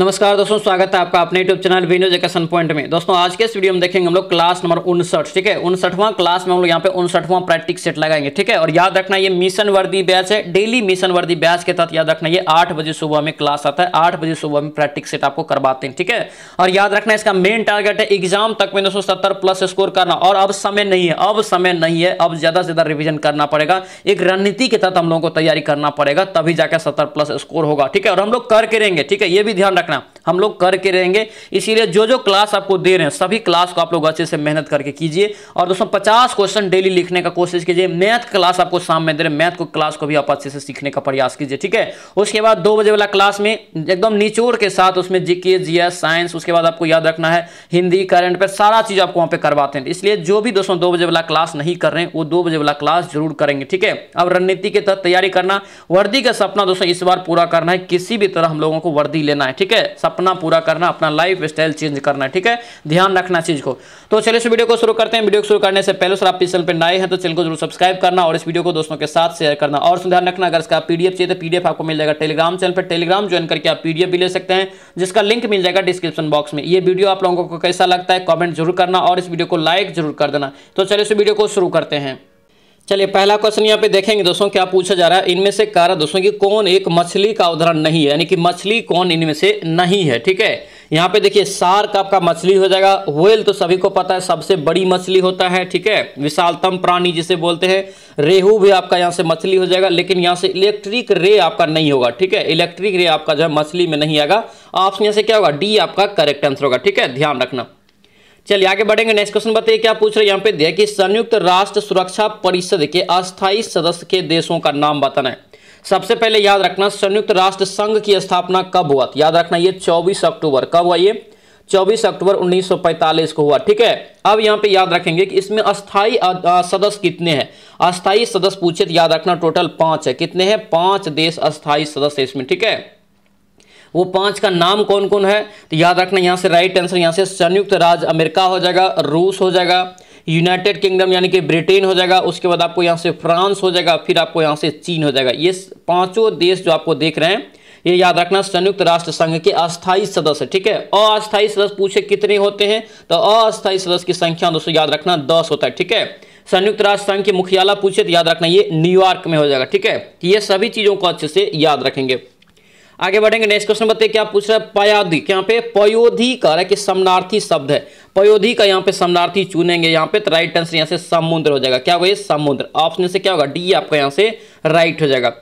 नमस्कार दोस्तों स्वागत है आपका अपने YouTube channel Vinoj education point में दोस्तों आज के इस वीडियो में देखेंगे हम लोग क्लास नंबर उनसठ ठीक है उनसठवां क्लास में हम लोग यहाँ पे उनसठवां प्रैक्टिक सेट लगाएंगे ठीक है और याद रखना ये मिशन वर्दी बैच है डेली मिशन वर्दी बैच के तहत याद रखना ये आठ बजे सुबह में क्लास आता है आठ बजे सुबह में प्रैक्टिक सेट आपको करवाते हैं ठीक है और याद रखना इसका मेन टारगेट है एग्जाम तक में दोस्तों सत्तर प्लस स्कोर करना और अब समय नहीं है अब समय नहीं है अब ज्यादा से ज्यादा रिविजन करना पड़ेगा एक रणनीति के तहत हम लोगों को तैयारी करना पड़ेगा तभी जाकर सत्तर प्लस स्कोर होगा ठीक है और हम लोग करके रहेंगे ठीक है ये भी ध्यान रखना हम लोग करके रहेंगे इसीलिए जो जो क्लास आपको दे रहे हैं सभी क्लास को आप लोग अच्छे से मेहनत करके कीजिए और दोस्तों पचास क्वेश्चन डेली लिखने का कोशिश कीजिए मैथ क्लास आपको शाम में दे रहे मैथ को क्लास को भी आप अच्छे से सीखने का प्रयास कीजिए ठीक है उसके बाद दो बजे वाला क्लास में एकदम निचोड़ के साथ उसमें जीके जी साइंस उसके बाद आपको याद रखना है हिंदी करंट पर सारा चीज़ आपको वहां पर करवाते हैं इसलिए जो भी दोस्तों दो बजे वाला क्लास नहीं कर रहे हैं वो दो बजे वाला क्लास जरूर करेंगे ठीक है अब रणनीति के तहत तैयारी करना वर्दी का सपना दोस्तों इस बार पूरा करना है किसी भी तरह हम लोगों को वर्दी लेना है ठीक ठीक है सपना पूरा करना अपना लाइफ स्टाइल चेंज करना ठीक है ध्यान रखना चीज को तो चलिए इस वीडियो को शुरू करते हैं वीडियो को शुरू करने से पहले सर आप इस चैनल पर नए हैं तो चैनल को जरूर सब्सक्राइब करना और इस वीडियो को दोस्तों के साथ शेयर करना और ध्यान रखना अगर इसका पीडीएफ चाहिए तो पीडीएफ आपको मिल जाएगा टेलीग्राम चैनल पर टेलीग्राम ज्वाइन करके आप पीडीएफ भी ले सकते हैं जिसका लिंक मिल जाएगा डिस्क्रिप्शन बॉक्स में ये वीडियो आप लोगों को कैसा लगता है कॉमेंट जरूर करना और इस वीडियो को लाइक जरूर कर देना तो चलिए इस वीडियो को शुरू करते हैं चलिए पहला क्वेश्चन यहाँ पे देखेंगे दोस्तों क्या पूछा जा रहा है इनमें से कारा दोस्तों की कौन एक मछली का उदाहरण नहीं है यानी कि मछली कौन इनमें से नहीं है ठीक है यहाँ पे देखिए सार्क आपका मछली हो जाएगा वेल तो सभी को पता है सबसे बड़ी मछली होता है ठीक है विशालतम प्राणी जिसे बोलते हैं रेहू भी आपका यहाँ से मछली हो जाएगा लेकिन यहाँ से इलेक्ट्रिक रे आपका नहीं होगा ठीक है इलेक्ट्रिक रे आपका जो है मछली में नहीं आएगा ऑप्शन यहाँ से क्या होगा डी आपका करेक्ट आंसर होगा ठीक है ध्यान रखना चलिए आगे बढ़ेंगे नेक्स्ट क्वेश्चन बताइए क्या पूछ रहे हैं यहाँ पे दिया कि संयुक्त राष्ट्र सुरक्षा परिषद के अस्थायी सदस्य के देशों का नाम बताना है सबसे पहले याद रखना संयुक्त राष्ट्र संघ की स्थापना कब हुआ याद रखना ये 24 अक्टूबर कब हुआ ये 24 अक्टूबर 1945 को हुआ ठीक है अब यहाँ पे याद रखेंगे कि इसमें अस्थाई सदस्य कितने हैं अस्थाई सदस्य पूछे तो याद रखना टोटल पांच है कितने हैं पांच देश अस्थाई सदस्य इसमें ठीक है वो पांच का नाम कौन कौन है तो याद रखना यहाँ से राइट आंसर यहाँ से संयुक्त राज्य अमेरिका हो जाएगा रूस हो जाएगा यूनाइटेड किंगडम यानी कि ब्रिटेन हो जाएगा उसके बाद आपको यहाँ से फ्रांस हो जाएगा फिर आपको यहाँ से चीन हो जाएगा ये पांचों देश जो आपको देख रहे हैं ये याद रखना संयुक्त राष्ट्र संघ के अस्थायी सदस्य ठीक है अस्थायी सदस्य पूछे कितने होते हैं तो अस्थायी सदस्य की संख्या दोस्तों याद रखना दस होता है ठीक है संयुक्त राष्ट्र संघ के मुख्यालय पूछे तो याद रखना ये न्यूयॉर्क में हो जाएगा ठीक है ये सभी चीजों को अच्छे से याद रखेंगे आगे बढ़ेंगे नेक्स्ट क्वेश्चन बताइए क्या पूछ रहा है पयाधि यहाँ पे पयोधी कह रहा है कि समनार्थी शब्द है पयोधी का यहाँ पे समनार्थी चुनेंगे यहाँ पे तो राइट आंसर यहाँ से समुद्र हो जाएगा क्या होगा समुद्र ऑप्शन से क्या होगा डी आपका यहाँ से राइट हो जाएगा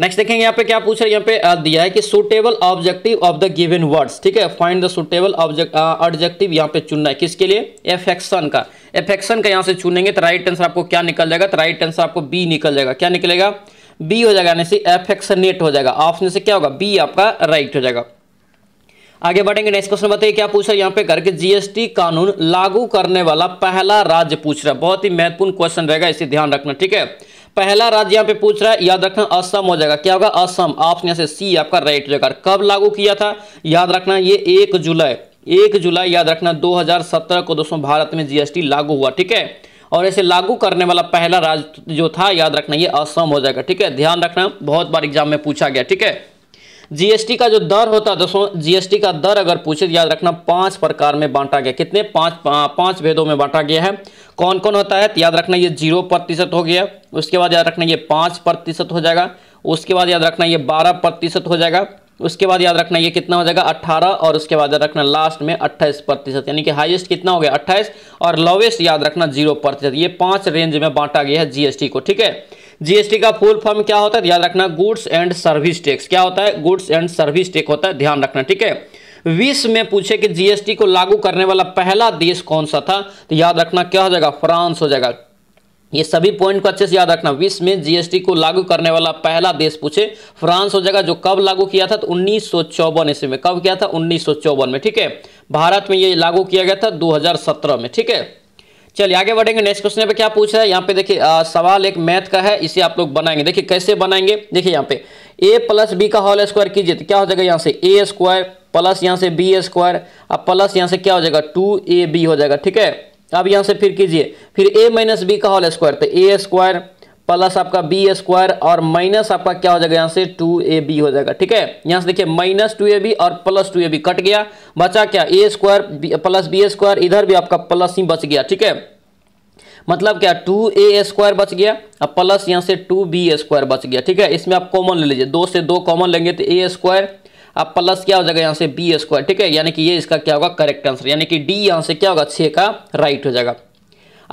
नेक्स्ट देखेंगे यहाँ पे क्या पूछ रहे हैं यहाँ पे दिया है कि suitable objective of the given words ठीक है फाइंड द सुटेबल ऑब्जेक्टिव यहाँ पे चुनना है किसके लिए एफेक्शन का एफेक्शन का यहाँ से चुनेंगे तो राइट आंसर आपको क्या निकल जाएगा तो राइट आंसर आपको बी निकल जाएगा क्या निकलेगा बी हो जाएगा यानी एक्स नेट हो जाएगा ऑप्शन से क्या होगा बी आपका राइट हो जाएगा आगे बढ़ेंगे नेक्स्ट क्वेश्चन बताइए क्या पूछ रहा है यहाँ पे करके जीएसटी कानून लागू करने वाला पहला राज्य पूछ रहा है बहुत ही महत्वपूर्ण क्वेश्चन रहेगा इसे ध्यान रखना ठीक है पहला राज्य यहाँ पे पूछ रहा है याद रखना असम हो जाएगा क्या होगा असम ऑप्शन यहाँ से सी आपका राइट हो जाएगा कब लागू किया था याद रखना ये एक जुलाई एक जुलाई याद रखना दो को दोस्तों भारत में जीएसटी लागू हुआ ठीक है और इसे लागू करने वाला पहला राज्य जो था याद रखना ये असम हो जाएगा ठीक है ध्यान रखना बहुत बार एग्जाम में पूछा गया ठीक है जीएसटी का जो दर होता है दोस्तों जीएसटी का दर अगर पूछे याद रखना पांच प्रकार में बांटा गया कितने पांच पांच भेदों में बांटा गया है कौन कौन होता है याद रखना ये जीरो प्रतिशत हो गया उसके बाद याद रखना ये पांच प्रतिशत हो जाएगा उसके बाद याद रखना ये बारह प्रतिशत हो जाएगा उसके बाद याद रखना ये कितना हो जाएगा 18 और उसके बाद याद रखना लास्ट में 28 प्रतिशत यानी कि हाईएस्ट कितना हो गया 28 और लोवेस्ट याद रखना जीरो प्रतिशत ये पांच रेंज में बांटा गया है जीएसटी को ठीक है जीएसटी का फुल फॉर्म क्या होता है याद रखना गुड्स एंड सर्विस टैक्स क्या होता है गुड्स एंड सर्विस टैक्स होता है ध्यान रखना ठीक है विश्व में पूछे कि जीएसटी को लागू करने वाला पहला देश कौन सा था तो याद रखना क्या हो जाएगा फ्रांस हो जाएगा ये सभी पॉइंट को अच्छे से याद रखना विश्व में जीएसटी को लागू करने वाला पहला देश पूछे फ्रांस हो जाएगा जो कब लागू किया था तो उन्नीस ईस्वी में कब किया था उन्नीस में ठीक है भारत में ये लागू किया गया था 2017 में ठीक है चलिए आगे बढ़ेंगे नेक्स्ट क्वेश्चन पे क्या पूछ रहा है यहाँ पे देखिए सवाल एक मैथ का है इसे आप लोग बनाएंगे देखिए कैसे बनाएंगे देखिए यहाँ पे ए प्लस बी का होल स्क्वायर कीजिए तो क्या हो जाएगा यहाँ से ए स्क्वायर प्लस यहाँ से बी स्क्वायर अब प्लस यहाँ से क्या हो जाएगा टू ए बी हो जाएगा ठीक है अब यहां से फिर कीजिए फिर ए माइनस बी का होल स्क्वायर तो ए स्क्वायर प्लस आपका बी स्क्वायर और माइनस आपका क्या हो जाएगा यहाँ से टू ए बी हो जाएगा ठीक है यहां से देखिए माइनस टू ए बी और plus two A B cut गया बचा क्या A square plus B square इधर भी आपका प्लस ही बच गया ठीक है मतलब क्या टू ए स्क्वायर बच गया अब प्लस यहाँ से टू बी स्क्वायर बच गया ठीक है इसमें आप कॉमन ले लीजिए दो से दो कॉमन लेंगे तो ए स्क्वायर अब प्लस क्या हो जाएगा यहाँ से बी स्क्वायर ठीक है यानी कि ये इसका क्या होगा करेक्ट आंसर यानी कि डी यहाँ से क्या होगा छः का राइट हो जाएगा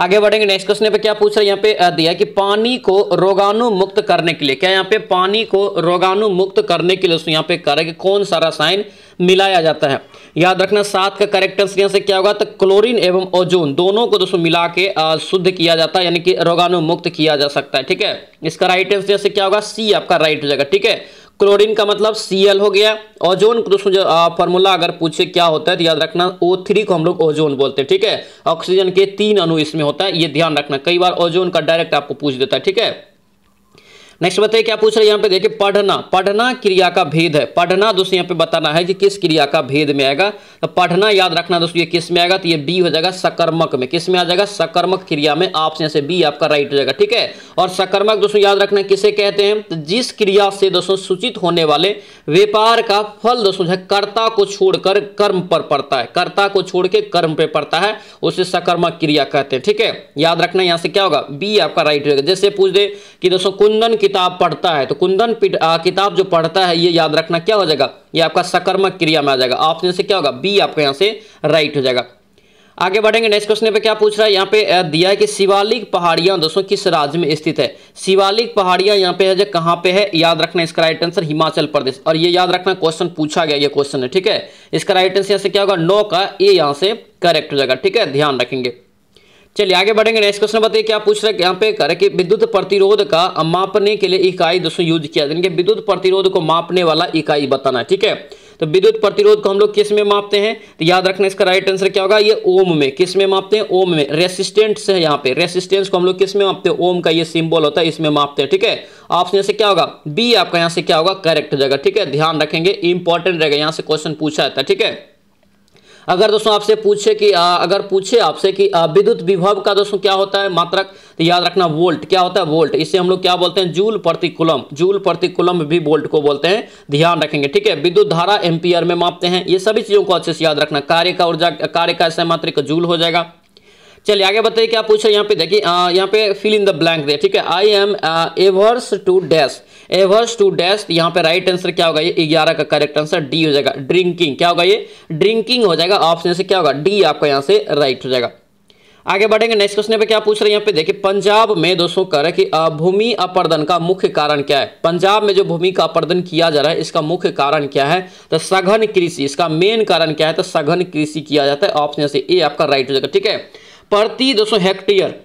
आगे बढ़ेंगे नेक्स्ट क्वेश्चन पे क्या पूछ रहे हैं यहाँ पे दिया कि पानी को रोगाणु मुक्त करने के लिए क्या यहाँ पे पानी को रोगाणु मुक्त करने के लिए उसमें यहाँ पे करें कि कौन सा रसायन मिलाया जाता है याद रखना सात का करेक्ट आंसर यहाँ से क्या होगा तो क्लोरीन एवं ओजोन दोनों को दोस्तों मिला के शुद्ध किया जाता है यानी कि रोगाणु मुक्त किया जा सकता है ठीक है इसका राइट आंसर यहाँ से क्या होगा सी आपका राइट हो जाएगा ठीक है क्लोरीन का मतलब सी हो गया ओजोन फॉर्मूला अगर पूछे क्या होता है तो याद रखना ओ थ्री को हम लोग ओजोन बोलते हैं ठीक है ऑक्सीजन के तीन अणु इसमें होता है ये ध्यान रखना कई बार ओजोन का डायरेक्ट आपको पूछ देता है ठीक है नेक्स्ट बताइए क्या पूछ रहे हैं यहाँ पे देखिए पढ़ना पढ़ना क्रिया का भेद है पढ़ना दोस्तों यहाँ पे बताना है कि किस क्रिया का भेद में आएगा तो पढ़ना याद रखना दोस्तों ये किस में आएगा तो ये बी हो जाएगा सकर्मक में किस में आ जाएगा सकर्मक क्रिया में आपसे यहाँ से बी आपका राइट हो जाएगा ठीक है और सकर्मक दोस्तों याद रखना किसे कहते हैं तो जिस क्रिया से दोस्तों सूचित होने वाले व्यापार का फल दोस्तों कर्ता को छोड़कर कर्म पर पड़ता है कर्ता को छोड़ के कर्म पे पड़ता है उसे सकर्मक क्रिया कहते हैं ठीक है याद रखना यहाँ से क्या होगा बी आपका राइट हो जाएगा जैसे पूछ दे कि दोस्तों कुंदन किताब पढ़ता है तो कुंदन किताब जो पढ़ता है ये याद रखना क्या हो जाएगा ये आपका सकर्मक क्रिया में आ जाएगा ऑप्शन से क्या होगा बी आपका यहाँ से राइट हो जाएगा आगे बढ़ेंगे नेक्स्ट क्वेश्चन पे क्या पूछ रहा है यहाँ पे दिया है कि शिवालिक पहाड़ियां दोस्तों किस राज्य में स्थित है शिवालिक पहाड़ियां यहाँ पे है जो कहाँ पे है याद रखना इसका राइट आंसर हिमाचल प्रदेश और ये याद रखना क्वेश्चन पूछा गया ये क्वेश्चन है ठीक है इसका राइट आंसर यहाँ से क्या होगा नौ का ए यहाँ से करेक्ट हो जाएगा ठीक है ध्यान रखेंगे चलिए आगे बढ़ेंगे नेक्स्ट क्वेश्चन बताइए क्या पूछ रहे यहाँ पे कर कि विद्युत प्रतिरोध का मापने के लिए इकाई दोस्तों यूज किया जाए विद्युत प्रतिरोध को मापने वाला इकाई बताना है ठीक है तो विद्युत प्रतिरोध को हम लोग किस में मापते हैं तो याद रखना इसका राइट आंसर क्या होगा ये ओम में किस में मापते हैं ओम में रेसिस्टेंस है यहाँ पे रेसिस्टेंस को हम लोग किस में मापते हैं ओम का ये सिंबल होता है इसमें मापते हैं ठीक है ऑप्शन यहाँ से क्या होगा बी आपका यहाँ से क्या होगा करेक्ट जगह ठीक है ध्यान रखेंगे इंपॉर्टेंट रहेगा यहाँ से क्वेश्चन पूछा जाता है ठीक है अगर दोस्तों आपसे पूछे कि आ, अगर पूछे आपसे कि विद्युत विभव का दोस्तों क्या होता है मात्रक तो याद रखना वोल्ट क्या होता है वोल्ट इसे हम लोग क्या बोलते हैं जूल प्रतिकुलम जूल प्रतिकुलम भी वोल्ट को बोलते हैं ध्यान रखेंगे ठीक है विद्युत धारा एम्पियर में मापते हैं ये सभी चीज़ों को अच्छे से याद रखना कार्य का ऊर्जा कार्य का ऐसा मात्र जूल हो जाएगा चलिए आगे बताइए क्या पूछ रहे यहाँ पे देखिए यहाँ पे फिल इन द ब्लैंक दे ठीक है I am averse to dash averse to dash यहाँ पे राइट आंसर क्या होगा ये ग्यारह का करेक्ट आंसर डी हो जाएगा ड्रिंकिंग क्या होगा ये ड्रिंकिंग हो जाएगा ऑप्शन से क्या होगा डी आपका यहाँ से राइट हो जाएगा आगे बढ़ेंगे नेक्स्ट क्वेश्चन पे क्या पूछ रहे हैं यहाँ पे देखिए पंजाब में दोस्तों कह रहे कि भूमि अपर्दन का मुख्य कारण क्या है पंजाब में जो भूमि का अपर्दन किया जा रहा है इसका मुख्य कारण क्या है तो सघन कृषि इसका मेन कारण क्या है तो सघन कृषि किया जाता है ऑप्शन से ए आपका राइट हो जाएगा ठीक है प्रति दोस्तों हेक्टेयर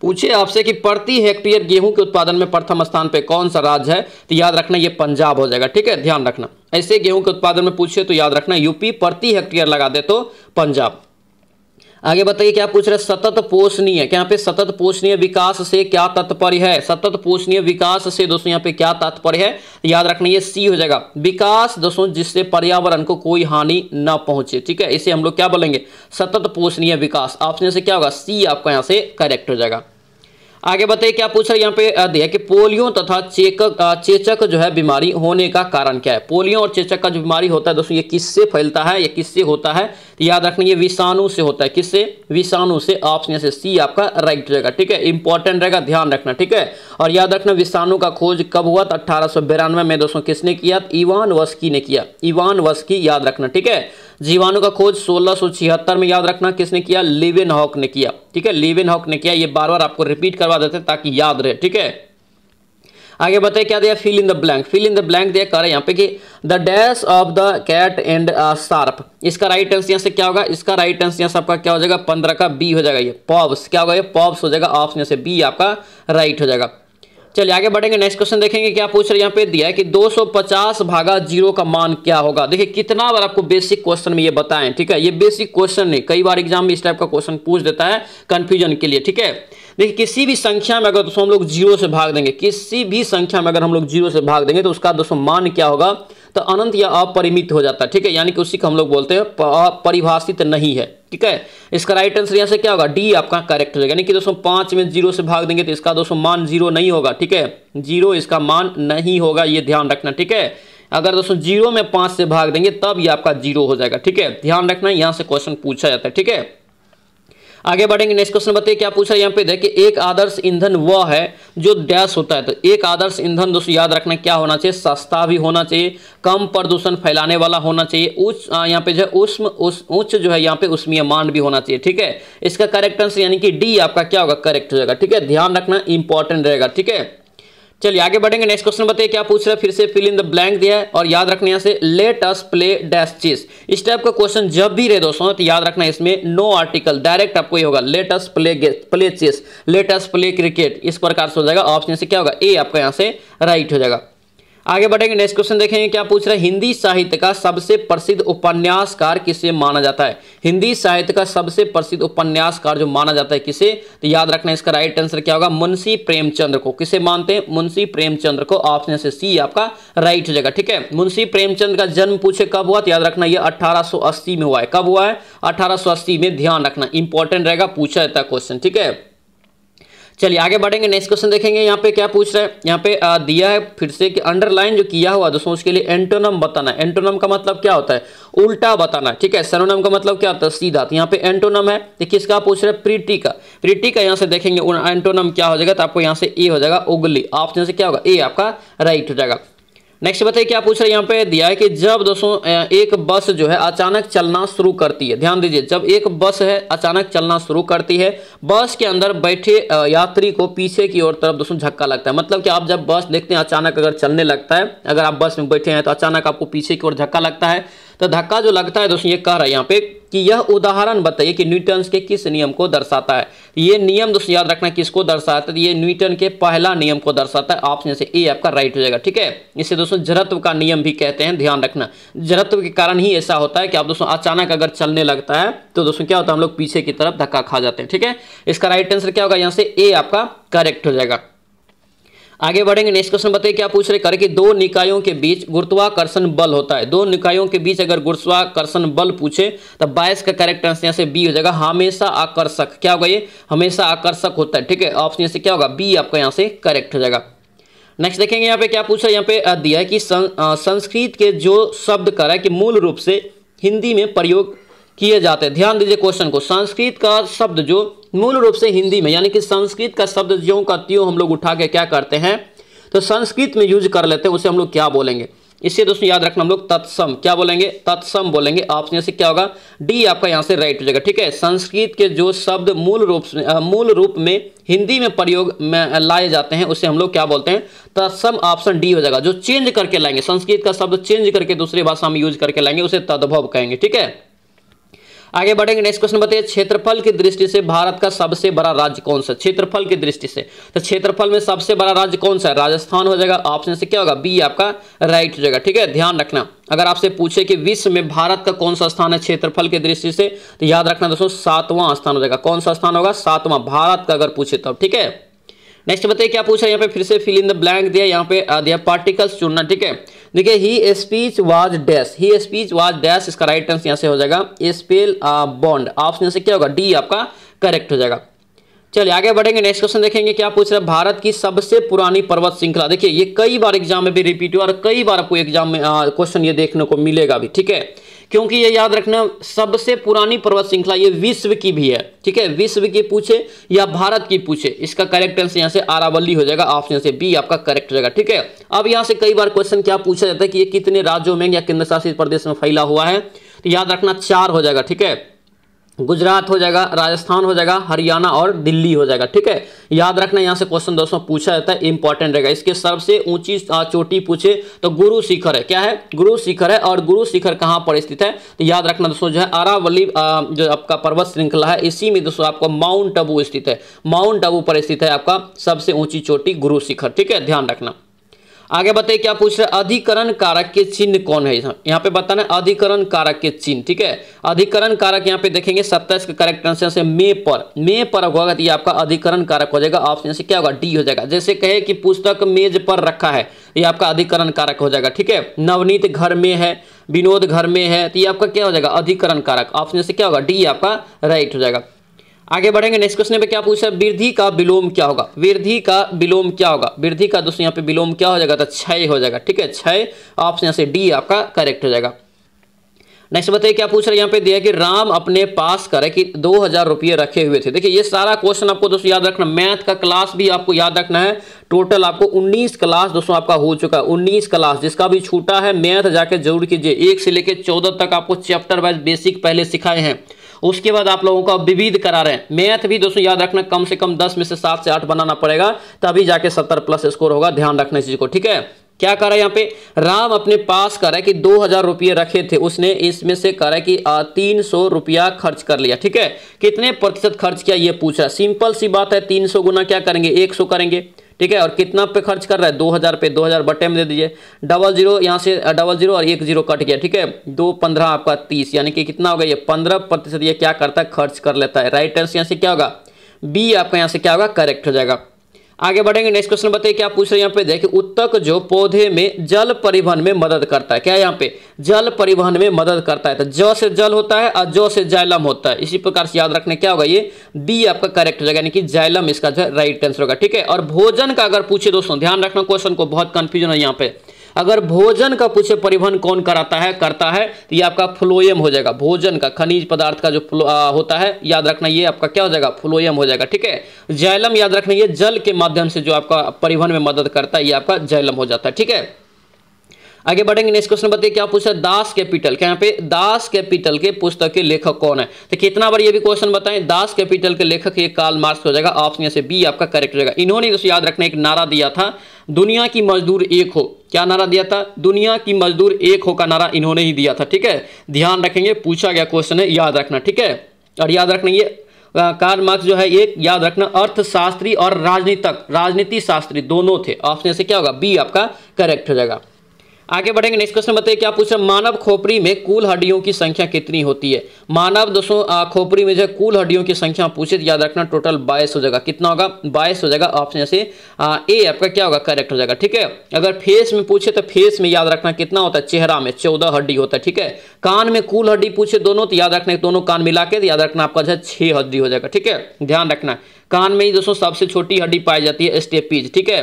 पूछे आपसे कि प्रति हेक्टेयर गेहूं के उत्पादन में प्रथम स्थान पे कौन सा राज्य है तो याद रखना ये पंजाब हो जाएगा ठीक है ध्यान रखना ऐसे गेहूं के उत्पादन में पूछे तो याद रखना यूपी प्रति हेक्टेयर लगा दे तो पंजाब आगे बताइए क्या पूछ रहे सतत पोषणीय क्या यहाँ पे सतत पोषणीय विकास से क्या तात्पर्य है सतत पोषणीय विकास से दोस्तों यहाँ पे क्या तात्पर्य है याद रखना ये सी हो जाएगा विकास दोस्तों जिससे पर्यावरण को कोई हानि ना पहुंचे ठीक है इसे हम लोग क्या बोलेंगे सतत पोषणीय विकास ऑप्शन से क्या होगा सी आपका यहाँ से करेक्ट हो जाएगा आगे बताइए क्या पूछ रहे यहाँ पे दिया कि पोलियो तथा चेक चेचक जो है बीमारी होने का कारण क्या है पोलियो और चेचक का जो बीमारी होता है दोस्तों ये किससे फैलता है ये किससे होता है तो याद रखना ये विषाणु से होता है किससे विषाणु से ऑप्शन से सी आपका राइट रहेगा ठीक है इंपॉर्टेंट रहेगा ध्यान रखना ठीक है और याद रखना विषाणु का खोज कब हुआ था अठारह में दोस्तों किसने किया इवान वस्की ने किया इवान वस्की याद रखना ठीक है जीवाणु का खोज सोलह में याद रखना किसने किया लिवेन हॉक ने किया ठीक है लिविन हॉक ने किया ये बार बार आपको रिपीट करवा देते हैं ताकि याद रहे ठीक है आगे बताइए क्या दिया fill in the blank fill in the blank दिया कर यहाँ पे कि the dash of the cat and sharp इसका राइट आंसर यहाँ से क्या होगा इसका राइट आंसर यहाँ से आपका क्या हो जाएगा पंद्रह का बी हो जाएगा ये पॉब्स क्या होगा ये पॉब्स हो जाएगा ऑप्शन से बी आपका राइट हो जाएगा चलिए आगे बढ़ेंगे नेक्स्ट क्वेश्चन देखेंगे क्या पूछ रहे यहाँ पे दिया है कि 250 भागा जीरो का मान क्या होगा देखिए कितना बार आपको बेसिक क्वेश्चन में ये बताएं ठीक है ये बेसिक क्वेश्चन नहीं कई बार एग्जाम में इस टाइप का क्वेश्चन पूछ देता है कंफ्यूजन के लिए ठीक है देखिए किसी भी संख्या में अगर दोस्तों हम लोग जीरो से भाग देंगे किसी भी संख्या में अगर हम लोग जीरो से भाग देंगे तो उसका दोस्तों मान क्या होगा तो अनंत या अपरिमित हो जाता है ठीक है यानी कि उसी को हम लोग बोलते हैं परिभाषित नहीं है ठीक है इसका राइट आंसर यहां से क्या होगा डी आपका करेक्ट हो जाएगा यानी कि दोस्तों पांच में जीरो से भाग देंगे तो इसका दोस्तों मान जीरो नहीं होगा ठीक है जीरो इसका मान नहीं होगा ये ध्यान रखना ठीक है अगर दोस्तों जीरो में पांच से भाग देंगे तब ये आपका जीरो हो जाएगा ठीक है ध्यान रखना यहां से क्वेश्चन पूछा जाता है ठीक है आगे बढ़ेंगे नेक्स्ट क्वेश्चन बताइए क्या पूछा यहाँ पे देखिए एक आदर्श ईंधन वह है जो डैश होता है तो एक आदर्श ईंधन दोस्तों याद रखना क्या होना चाहिए सस्ता भी होना चाहिए कम प्रदूषण फैलाने वाला होना चाहिए उच्च यहाँ पे जो है उष्म उच्च जो है यहाँ पे उष्मीय मान भी होना चाहिए ठीक है इसका करेक्ट आंसर यानी कि डी आपका क्या होगा करेक्ट हो जाएगा ठीक है ध्यान रखना इंपॉर्टेंट रहेगा ठीक है चलिए आगे बढ़ेंगे नेक्स्ट क्वेश्चन बताइए क्या पूछ रहा है फिर से फिल इन द ब्लैंक दिया है और याद रखने यहाँ से लेट अस प्ले डैश चीज इस टाइप का क्वेश्चन जब भी रहे दोस्तों तो याद रखना इसमें नो आर्टिकल डायरेक्ट आपको ये होगा let us play play chess let us play cricket इस प्रकार से हो जाएगा ऑप्शन से क्या होगा ए आपका यहाँ से राइट हो जाएगा आगे बढ़ेंगे नेक्स्ट क्वेश्चन देखेंगे क्या पूछ रहे हैं हिंदी साहित्य का सबसे प्रसिद्ध उपन्यासकार किसे माना जाता है हिंदी साहित्य का सबसे प्रसिद्ध उपन्यासकार जो माना जाता है किसे तो याद रखना इसका राइट आंसर क्या होगा मुंशी प्रेमचंद्र को किसे मानते हैं मुंशी प्रेमचंद्र को ऑप्शन से सी आपका राइट हो जाएगा ठीक है मुंशी प्रेमचंद्र का जन्म पूछे कब हुआ तो याद रखना यह अठारह में हुआ है कब हुआ है अठारह में ध्यान रखना इंपॉर्टेंट रहेगा पूछा जाता क्वेश्चन ठीक है चलिए आगे बढ़ेंगे नेक्स्ट क्वेश्चन देखेंगे यहाँ पे क्या पूछ रहा है यहाँ पे आ, दिया है फिर से कि अंडरलाइन जो किया हुआ दोस्तों उसके लिए एंटोनम बताना है एंटोनम का मतलब क्या होता है उल्टा बताना ठीक है सरोनम का मतलब क्या होता है सीधा तो यहाँ पे एंटोनम है किसका पूछ रहे हैं प्रीटी का प्रीटी का यहाँ से देखेंगे एंटोनम क्या हो जाएगा तो आपको यहाँ से ए हो जाएगा उगली ऑप्शन से क्या होगा ए आपका राइट हो जाएगा नेक्स्ट बताइए क्या पूछ रहे हैं यहाँ पे दिया है कि जब दोस्तों एक बस जो है अचानक चलना शुरू करती है ध्यान दीजिए जब एक बस है अचानक चलना शुरू करती है बस के अंदर बैठे यात्री को पीछे की ओर तरफ दोस्तों झक्का लगता है मतलब कि आप जब बस देखते हैं अचानक अगर चलने लगता है अगर आप बस में बैठे हैं तो अचानक आपको पीछे की ओर झक्का लगता है तो धक्का जो लगता है दोस्तों ये कह रहा है यहाँ पे कि यह उदाहरण बताइए कि न्यूटन के किस नियम को दर्शाता है यह नियम दोस्तों याद रखना किसको दर्शाता है तो यह न्यूटन के पहला नियम को दर्शाता है ऑप्शन से ए आपका राइट हो जाएगा ठीक है इसे दोस्तों जड़त्व का नियम भी कहते हैं ध्यान रखना जड़त्व के कारण ही ऐसा होता है कि आप दोस्तों अचानक अगर चलने लगता है तो दोस्तों क्या होता है हम लोग पीछे की तरफ धक्का खा जाते हैं ठीक है इसका राइट आंसर क्या होगा यहाँ से ए आपका करेक्ट हो जाएगा आगे बढ़ेंगे नेक्स्ट क्वेश्चन बताइए क्या पूछ रहे कर कि दो निकायों के बीच गुरुत्वाकर्षण बल होता है दो निकायों के बीच अगर गुरुत्वाकर्षण बल पूछे तो बायस का करेक्ट आंसर यहाँ से बी हो जाएगा हमेशा आकर्षक क्या होगा ये हमेशा आकर्षक होता है ठीक है ऑप्शन यहाँ से क्या होगा बी आपका यहाँ से करेक्ट हो जाएगा नेक्स्ट देखेंगे यहाँ पे क्या पूछ रहे यहाँ पे दिया है कि संस्कृत के जो शब्द कर है कि मूल रूप से हिंदी में प्रयोग किए जाते हैं ध्यान दीजिए क्वेश्चन को संस्कृत का शब्द जो मूल रूप से हिंदी में यानी कि संस्कृत का शब्द ज्यों का त्यों हम लोग उठा के क्या करते हैं तो संस्कृत में यूज कर लेते हैं उसे हम लोग क्या बोलेंगे इससे दोस्तों याद रखना हम लोग तत्सम क्या बोलेंगे तत्सम बोलेंगे ऑप्शन से क्या होगा डी आपका यहाँ से राइट हो जाएगा ठीक है संस्कृत के जो शब्द मूल रूप मूल रूप में हिंदी में प्रयोग में लाए जाते हैं उसे हम लोग क्या बोलते हैं तत्सम ऑप्शन डी हो जाएगा जो चेंज करके लाएंगे संस्कृत का शब्द चेंज करके दूसरी भाषा में यूज करके लाएंगे उसे तद्भव कहेंगे ठीक है आगे बढ़ेंगे नेक्स्ट क्वेश्चन बताइए क्षेत्रफल की दृष्टि से भारत का सबसे बड़ा राज्य कौन सा क्षेत्रफल की दृष्टि से तो क्षेत्रफल में सबसे बड़ा राज्य कौन सा है राजस्थान हो जाएगा ऑप्शन से क्या होगा बी आपका राइट हो जाएगा ठीक है ध्यान रखना अगर आपसे पूछे कि विश्व में भारत का कौन सा स्थान है क्षेत्रफल की दृष्टि से तो याद रखना दोस्तों सातवां स्थान हो जाएगा कौन सा स्थान होगा सातवां भारत का अगर पूछे तो ठीक है नेक्स्ट बताइए क्या पूछा यहाँ पे फिर से फिल इन द ब्लैंक दिया यहाँ पे दिया पार्टिकल्स चुनना ठीक है देखिए he speech was dash he speech was dash इसका राइट आंसर यहाँ से हो जाएगा स्पेल बॉन्ड ऑप्शन से क्या होगा डी आपका करेक्ट हो जाएगा चलिए आगे बढ़ेंगे नेक्स्ट क्वेश्चन देखेंगे क्या पूछ रहे हैं भारत की सबसे पुरानी पर्वत श्रृंखला देखिए ये कई बार एग्जाम में भी रिपीट हुआ और कई बार आपको एग्जाम में क्वेश्चन uh, ये देखने को मिलेगा भी ठीक है क्योंकि ये याद रखना सबसे पुरानी पर्वत श्रृंखला ये विश्व की भी है ठीक है विश्व की पूछे या भारत की पूछे इसका करेक्ट आंसर यहाँ से आरावली हो जाएगा ऑप्शन से बी आपका करेक्ट जाएगा ठीक है अब यहाँ से कई बार क्वेश्चन क्या पूछा जाता है कि ये कितने राज्यों में या केंद्र शासित प्रदेश में फैला हुआ है तो याद रखना चार हो जाएगा ठीक है गुजरात हो जाएगा राजस्थान हो जाएगा हरियाणा और दिल्ली हो जाएगा ठीक है याद रखना यहाँ से क्वेश्चन दोस्तों पूछा जाता है इंपॉर्टेंट रहेगा इसके सबसे ऊंची चोटी पूछे तो गुरु शिखर है क्या है गुरु शिखर है और गुरु शिखर कहाँ पर स्थित है तो याद रखना दोस्तों जो है अरावली जो आपका पर्वत श्रृंखला है इसी में दोस्तों आपका माउंट आबू स्थित है माउंट आबू पर स्थित है आपका सबसे ऊंची चोटी गुरु शिखर ठीक है ध्यान रखना आगे बताइए क्या पूछ रहे अधिकरण कारक के चिन्ह कौन है यहाँ पे बताना है अधिकरण कारक के चिन्ह ठीक है अधिकरण कारक यहाँ पे देखेंगे सत्ताईस का करेक्ट आंसर से मे पर मे पर होगा तो ये आपका अधिकरण कारक हो जाएगा ऑप्शन से क्या होगा डी हो जाएगा जैसे कहे कि पुस्तक मेज पर रखा है ये आपका अधिकरण कारक हो जाएगा ठीक है नवनीत घर में है विनोद घर में है तो ये आपका क्या हो जाएगा अधिकरण कारक ऑप्शन से क्या होगा डी आपका राइट हो जाएगा आगे बढ़ेंगे नेक्स्ट क्वेश्चन पे क्या पूछा वृद्धि का विलोम क्या होगा वृद्धि का विलोम क्या होगा वृद्धि का दोस्तों यहाँ पे विलोम क्या हो जाएगा तो क्षय हो जाएगा ठीक है क्षय ऑप्शन यहाँ से डी आपका करेक्ट हो जाएगा नेक्स्ट बताइए क्या पूछ रहे हैं यहाँ पे दिया कि राम अपने पास करे कि दो हजार रुपये रखे हुए थे देखिए ये सारा क्वेश्चन आपको दोस्तों याद रखना मैथ का क्लास भी आपको याद रखना है टोटल आपको 19 क्लास दोस्तों आपका हो चुका है 19 क्लास जिसका भी छूटा है मैथ जाके जरूर कीजिए एक से लेकर चौदह तक आपको चैप्टर वाइज बेसिक पहले सिखाए हैं उसके बाद आप लोगों का विविध करा रहे हैं मैथ भी दोस्तों याद रखना कम से कम दस में से सात से आठ बनाना पड़ेगा तभी जाके सत्तर प्लस स्कोर होगा ध्यान रखना इस चीज को ठीक है क्या कर रहा है यहाँ पे राम अपने पास कर रहा है कि दो हजार रुपये रखे थे उसने इसमें से कर रहा है कि तीन सौ रुपया खर्च कर लिया ठीक है कितने प्रतिशत खर्च किया ये पूछ रहा है सिंपल सी बात है तीन सौ गुना क्या करेंगे एक सौ करेंगे ठीक है और कितना पे खर्च कर रहा है दो हज़ार पे दो हज़ार बटे में दे दीजिए डबल जीरो यहाँ से डबल जीरो और एक जीरो कट गया ठीक है दो पंद्रह आपका तीस यानी कि कितना होगा ये पंद्रह प्रतिशत ये क्या करता है खर्च कर लेता है राइट आंसर यहाँ से क्या होगा बी आपका यहाँ से क्या होगा करेक्ट हो जाएगा आगे बढ़ेंगे नेक्स्ट क्वेश्चन बताइए क्या पूछ रहे हैं यहाँ पे देखिए उत्तक जो पौधे में जल परिवहन में मदद करता है क्या यहाँ पे जल परिवहन में मदद करता है तो ज से जल होता है और ज से जाइलम होता है इसी प्रकार से याद रखने क्या होगा ये बी आपका करेक्ट हो जाएगा यानी कि जाइलम इसका जो राइट आंसर होगा ठीक है और भोजन का अगर पूछे दोस्तों ध्यान रखना क्वेश्चन को बहुत कंफ्यूजन है यहाँ पे अगर भोजन का पूछे परिवहन कौन कराता है करता है तो ये आपका फ्लोएम हो जाएगा भोजन का खनिज पदार्थ का जो आ, होता है याद रखना ये आपका क्या हो जाएगा फ्लोएम हो जाएगा ठीक है जैलम याद रखना ये जल के माध्यम से जो आपका परिवहन में मदद करता है ये आपका जैलम हो जाता है ठीक है आगे बढ़ेंगे नेक्स्ट क्वेश्चन बताइए क्या पूछा दास कैपिटल क्या यहाँ पे दास कैपिटल के पुस्तक के लेखक कौन है तो कितना बार ये भी क्वेश्चन बताएं दास कैपिटल के लेखक ये काल मार्क्स हो जाएगा ऑप्शन से बी आपका करेक्ट हो जाएगा इन्होंने दोस्तों याद रखना एक नारा दिया था दुनिया की मजदूर एक हो क्या नारा दिया था दुनिया की मजदूर एक हो का नारा इन्होंने ही दिया था ठीक है ध्यान रखेंगे पूछा गया क्वेश्चन है याद रखना ठीक है और याद रखना ये कार्ल मार्क्स जो है एक याद रखना अर्थशास्त्री और राजनीतक राजनीति शास्त्री दोनों थे ऑप्शन से क्या होगा बी आपका करेक्ट हो जाएगा आगे बढ़ेंगे नेक्स्ट क्वेश्चन बताइए क्या पूछ रहे मानव खोपड़ी में कुल हड्डियों की संख्या कितनी होती है मानव दोस्तों खोपड़ी में जो कुल हड्डियों की संख्या पूछे याद रखना टोटल बाईस हो जाएगा कितना होगा बाईस हो जाएगा ऑप्शन से ए आपका क्या होगा करेक्ट हो जाएगा ठीक है अगर फेस में पूछे तो फेस में याद रखना कितना होता है चेहरा में चौदह हड्डी होता है ठीक है कान में कुल हड्डी पूछे दोनों तो याद रखना दोनों कान मिला के तो याद रखना आपका जो है छह हड्डी हो जाएगा ठीक है ध्यान रखना कान में ही दोस्तों सबसे छोटी हड्डी पाई जाती है स्टेपीज ठीक है